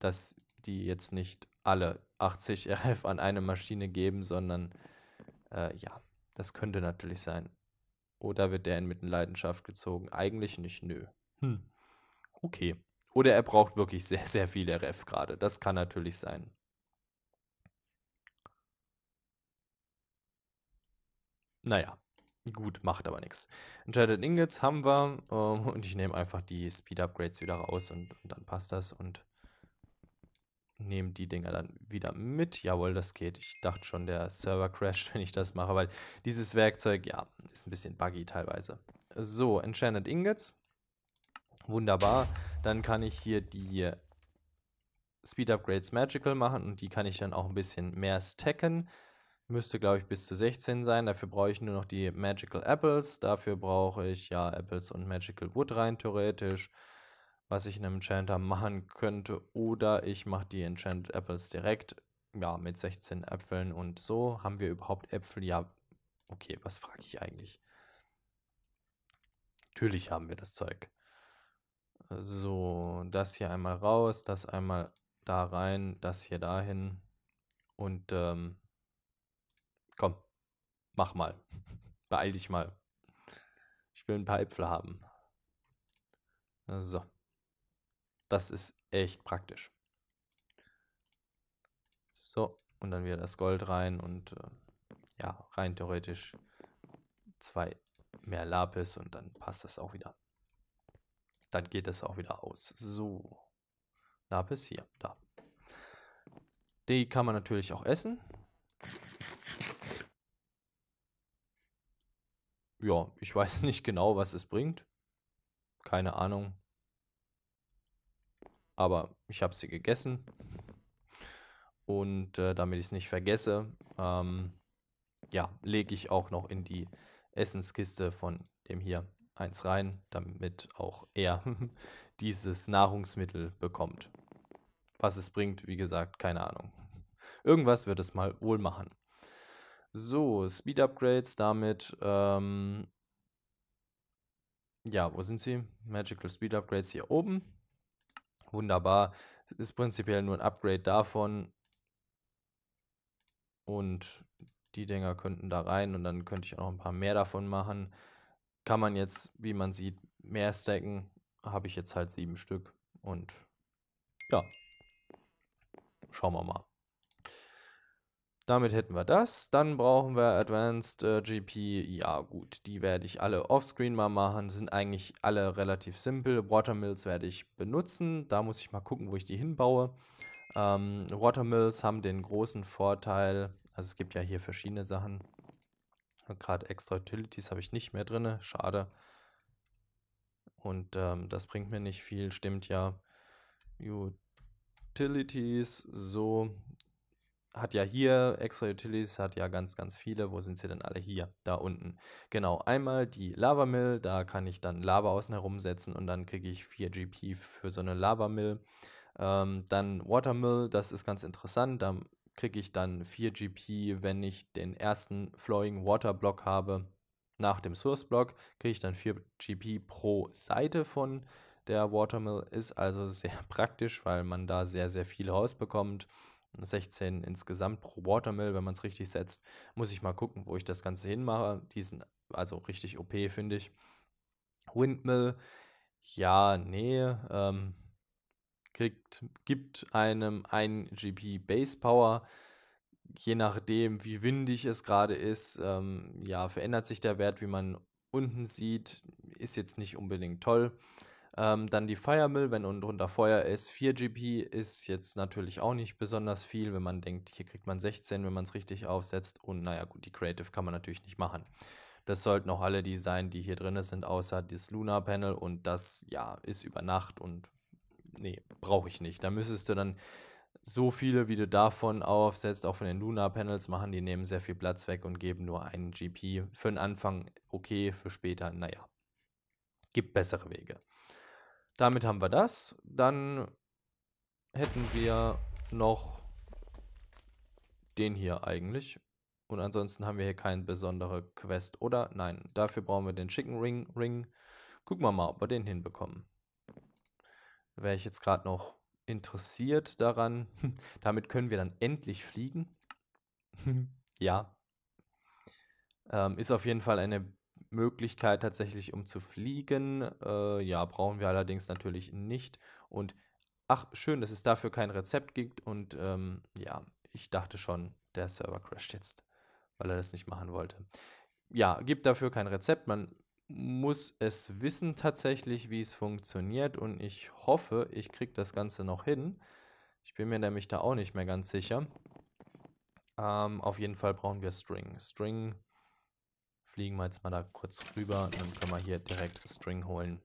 dass die jetzt nicht alle 80 RF [LAUGHS] an eine Maschine geben, sondern äh, ja, das könnte natürlich sein. Oder wird der in mit Leidenschaft gezogen? Eigentlich nicht, nö. Hm. Okay. Oder er braucht wirklich sehr, sehr viel RF gerade. Das kann natürlich sein. Naja, gut, macht aber nichts. Enchanted Ingots haben wir. Ähm, und ich nehme einfach die Speed Upgrades wieder raus und, und dann passt das. Und nehme die Dinger dann wieder mit. Jawohl, das geht. Ich dachte schon, der Server crasht, [LAUGHS] wenn ich das mache, weil dieses Werkzeug, ja, ist ein bisschen buggy teilweise. So, Enchanted Ingots. Wunderbar. Dann kann ich hier die Speed Upgrades Magical machen und die kann ich dann auch ein bisschen mehr stacken. Müsste, glaube ich, bis zu 16 sein. Dafür brauche ich nur noch die Magical Apples. Dafür brauche ich ja Apples und Magical Wood rein, theoretisch was ich in einem Enchanter machen könnte. Oder ich mache die Enchanted Apples direkt. Ja, mit 16 Äpfeln und so. Haben wir überhaupt Äpfel? Ja, okay, was frage ich eigentlich? Natürlich haben wir das Zeug. So, das hier einmal raus, das einmal da rein, das hier dahin. Und ähm, komm, mach mal. [LAUGHS] Beeil dich mal. Ich will ein paar Äpfel haben. So. Das ist echt praktisch. So, und dann wieder das Gold rein und äh, ja, rein theoretisch zwei mehr Lapis und dann passt das auch wieder. Dann geht das auch wieder aus. So, Lapis hier, da. Die kann man natürlich auch essen. Ja, ich weiß [LAUGHS] nicht genau, was es bringt. Keine Ahnung aber ich habe sie gegessen. Und äh, damit ich es nicht vergesse, ähm, ja, lege ich auch noch in die Essenskiste von dem hier eins rein, damit auch er [LAUGHS] dieses Nahrungsmittel bekommt. Was es bringt, wie gesagt, keine Ahnung. Irgendwas wird es mal wohl machen. So, Speed Upgrades damit. Ähm ja, wo sind sie? Magical Speed Upgrades hier oben. Wunderbar. Ist prinzipiell nur ein Upgrade davon. Und die Dinger könnten da rein und dann könnte ich auch noch ein paar mehr davon machen. Kann man jetzt, wie man sieht, mehr stacken. Habe ich jetzt halt sieben Stück. Und ja, schauen wir mal. Damit hätten wir das. Dann brauchen wir Advanced äh, GP. Ja, gut, die werde ich alle offscreen mal machen. Sind eigentlich alle relativ simpel. Watermills werde ich benutzen. Da muss ich mal gucken, wo ich die hinbaue. Ähm, Watermills haben den großen Vorteil. Also es gibt ja hier verschiedene Sachen. Gerade extra Utilities habe ich nicht mehr drin. Schade. Und ähm, das bringt mir nicht viel. Stimmt ja. Utilities. So, hat ja hier, Extra Utilities hat ja ganz, ganz viele. Wo sind sie denn alle hier? Da unten. Genau, einmal die Lava Mill, da kann ich dann Lava außen herum setzen und dann kriege ich 4 GP für so eine Lava Mill. Ähm, dann Mill, das ist ganz interessant, da kriege ich dann 4 GP, wenn ich den ersten Flowing Water Block habe. Nach dem Source Block kriege ich dann 4 GP pro Seite von der Watermill. Ist also [LAUGHS] sehr praktisch, weil man da sehr, sehr viel rausbekommt. bekommt 16 insgesamt pro Watermill, wenn man es richtig setzt. Muss ich mal gucken, wo ich das Ganze hinmache. Diesen, also richtig OP, finde ich. Windmill, ja, nee, ähm, kriegt, gibt einem 1 GP Base Power. Je nachdem, wie windig es gerade ist, ähm, ja, verändert sich der Wert, wie man unten sieht. Ist jetzt nicht unbedingt toll. Ähm, dann die Firemill, wenn unten drunter Feuer ist. 4 GP ist jetzt natürlich auch nicht besonders viel, wenn man denkt, hier kriegt man 16, wenn man es richtig aufsetzt. Und naja, gut, die Creative kann man natürlich nicht machen. Das sollten auch alle die sein, die hier drin sind, außer das Lunar Panel. Und das, ja, ist über Nacht und nee, brauche ich nicht. Da müsstest du dann so viele, wie du davon aufsetzt, auch von den Lunar Panels machen, die nehmen sehr viel Platz weg und geben nur einen GP. Für den Anfang okay, für später, naja, gibt bessere Wege. Damit haben wir das. Dann hätten wir noch den hier eigentlich. Und ansonsten haben wir hier keine besondere Quest, oder? Nein, dafür brauchen wir den Chicken Ring Ring. Gucken wir mal, ob wir den hinbekommen. Wäre ich jetzt gerade noch interessiert daran. [LAUGHS] Damit können wir dann endlich fliegen. [LAUGHS] ja. Ähm, ist auf jeden Fall eine Möglichkeit tatsächlich, um zu fliegen. Äh, ja, brauchen wir allerdings natürlich nicht. Und ach, schön, dass es dafür kein Rezept gibt. Und ähm, ja, ich dachte schon, der Server crasht jetzt, weil er das nicht machen wollte. Ja, gibt dafür kein Rezept. Man muss es wissen tatsächlich, wie es funktioniert. Und ich hoffe, ich kriege das Ganze noch hin. Ich bin mir nämlich da auch nicht mehr ganz sicher. Ähm, auf jeden Fall brauchen wir String. String fliegen wir jetzt mal da kurz rüber und dann können wir hier direkt String holen.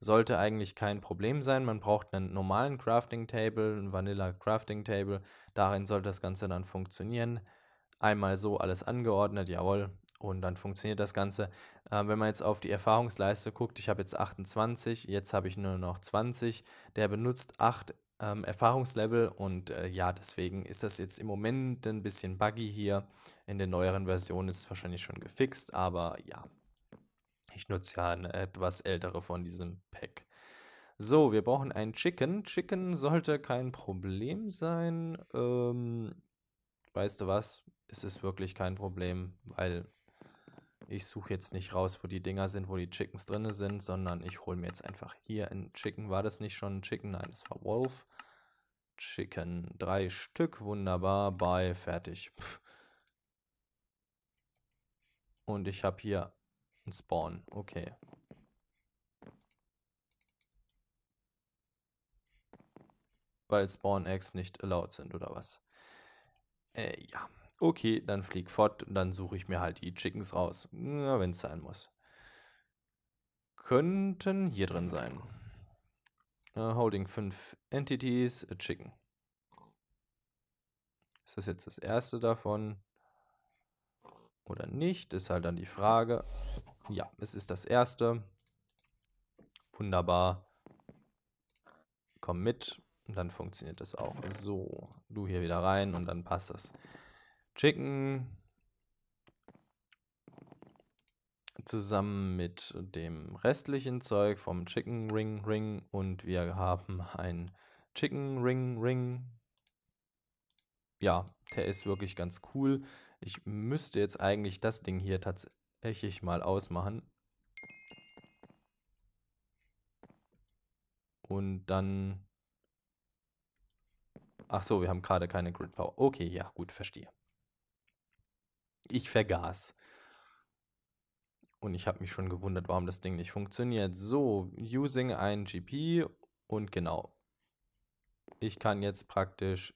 Sollte eigentlich kein Problem sein. Man braucht einen normalen Crafting Table, einen Vanilla Crafting Table. Darin sollte das Ganze dann funktionieren. Einmal so alles angeordnet, jawohl. Und dann funktioniert das Ganze. Äh, wenn man jetzt auf die Erfahrungsleiste guckt, ich habe jetzt 28, jetzt habe ich nur noch 20. Der benutzt 8 ähm, Erfahrungslevel und äh, ja, deswegen ist das jetzt im Moment ein bisschen buggy hier. In den neueren Versionen ist es wahrscheinlich schon gefixt, aber ja, ich nutze ja eine etwas ältere von diesem Pack. So, wir brauchen ein Chicken. Chicken sollte kein Problem sein. Ähm, weißt du was? Es ist wirklich kein Problem, weil ich suche jetzt nicht raus, wo die Dinger sind, wo die Chickens drin sind, sondern ich hole mir jetzt einfach hier ein Chicken. War das nicht schon ein Chicken? Nein, das war Wolf. Chicken. Drei Stück. Wunderbar. Bye. Fertig. Pff. Und ich habe hier einen Spawn. Okay. Weil Spawn-Eggs nicht erlaubt sind, oder was? Äh, ja okay, dann flieg fort und dann suche ich mir halt die Chickens raus, wenn es sein muss. Könnten hier drin sein. Uh, holding 5 Entities, a Chicken. Ist das jetzt das erste davon? Oder nicht? Ist halt dann die Frage. Ja, es ist das erste. Wunderbar. Komm mit. Und dann funktioniert das auch. So, du hier wieder rein und dann passt das. Chicken zusammen mit dem restlichen Zeug vom Chicken Ring Ring und wir haben ein Chicken Ring Ring. Ja, der ist wirklich ganz cool. Ich müsste jetzt eigentlich das Ding hier tatsächlich mal ausmachen. Und dann... Ach so, wir haben gerade keine Grid Power. Okay, ja, gut, verstehe. Ich vergaß. Und ich habe mich schon gewundert, warum das Ding nicht funktioniert. So, using ein GP und genau. Ich kann jetzt praktisch,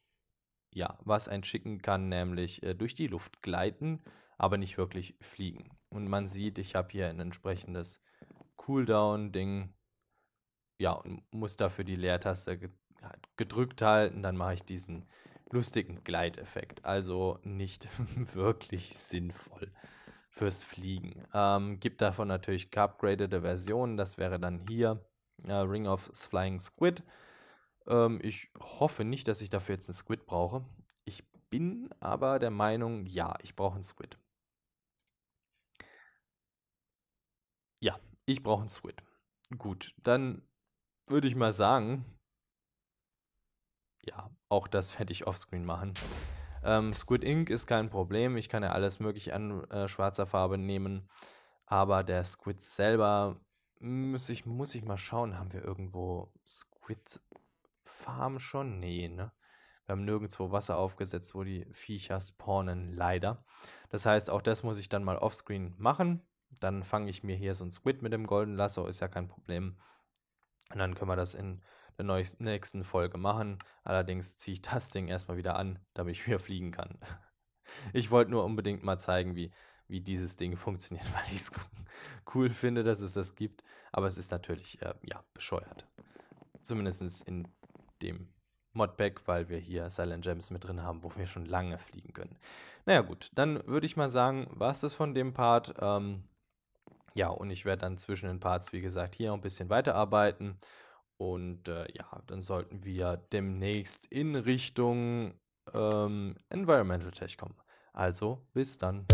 ja, was ein Chicken kann, nämlich äh, durch die Luft gleiten, aber nicht wirklich fliegen. Und man sieht, ich habe hier ein entsprechendes Cooldown-Ding. Ja, und muss dafür die Leertaste gedrückt halten. Dann mache ich diesen lustigen Gleiteffekt. Also nicht [LAUGHS] wirklich sinnvoll fürs Fliegen. Ähm, gibt davon natürlich geupgradete Versionen. Das wäre dann hier äh, Ring of Flying Squid. Ähm, ich hoffe nicht, dass ich dafür jetzt einen Squid brauche. Ich bin aber der Meinung, ja, ich brauche einen Squid. Ja, ich brauche einen Squid. Gut, dann würde ich mal sagen, ja, auch das werde ich offscreen machen. Ähm, Squid Ink ist kein Problem. Ich kann ja alles mögliche an äh, schwarzer Farbe nehmen. Aber der Squid selber muss ich, muss ich mal schauen. Haben wir irgendwo Squid Farm schon? Nee, ne? Wir haben nirgendwo Wasser aufgesetzt, wo die Viecher spawnen, leider. Das heißt, auch das muss ich dann mal offscreen machen. Dann fange ich mir hier so ein Squid mit dem Golden Lasso, ist ja kein Problem. Und dann können wir das in der nächsten Folge machen. Allerdings ziehe ich das Ding erstmal wieder an, damit ich wieder fliegen kann. [LAUGHS] Ich wollte nur unbedingt mal zeigen, wie, wie dieses Ding funktioniert, [LAUGHS] weil ich es cool finde, dass es das gibt. Aber es ist natürlich, äh, ja, bescheuert. Zumindest in dem Modpack, weil wir hier Silent Gems mit drin haben, wo wir schon lange fliegen können. Naja gut, dann würde ich mal sagen, war es das von dem Part. Ähm, ja, und ich werde dann zwischen den Parts, wie gesagt, hier ein bisschen weiterarbeiten. Und äh, ja, dann sollten wir demnächst in Richtung ähm, Environmental Tech kommen. Also bis dann.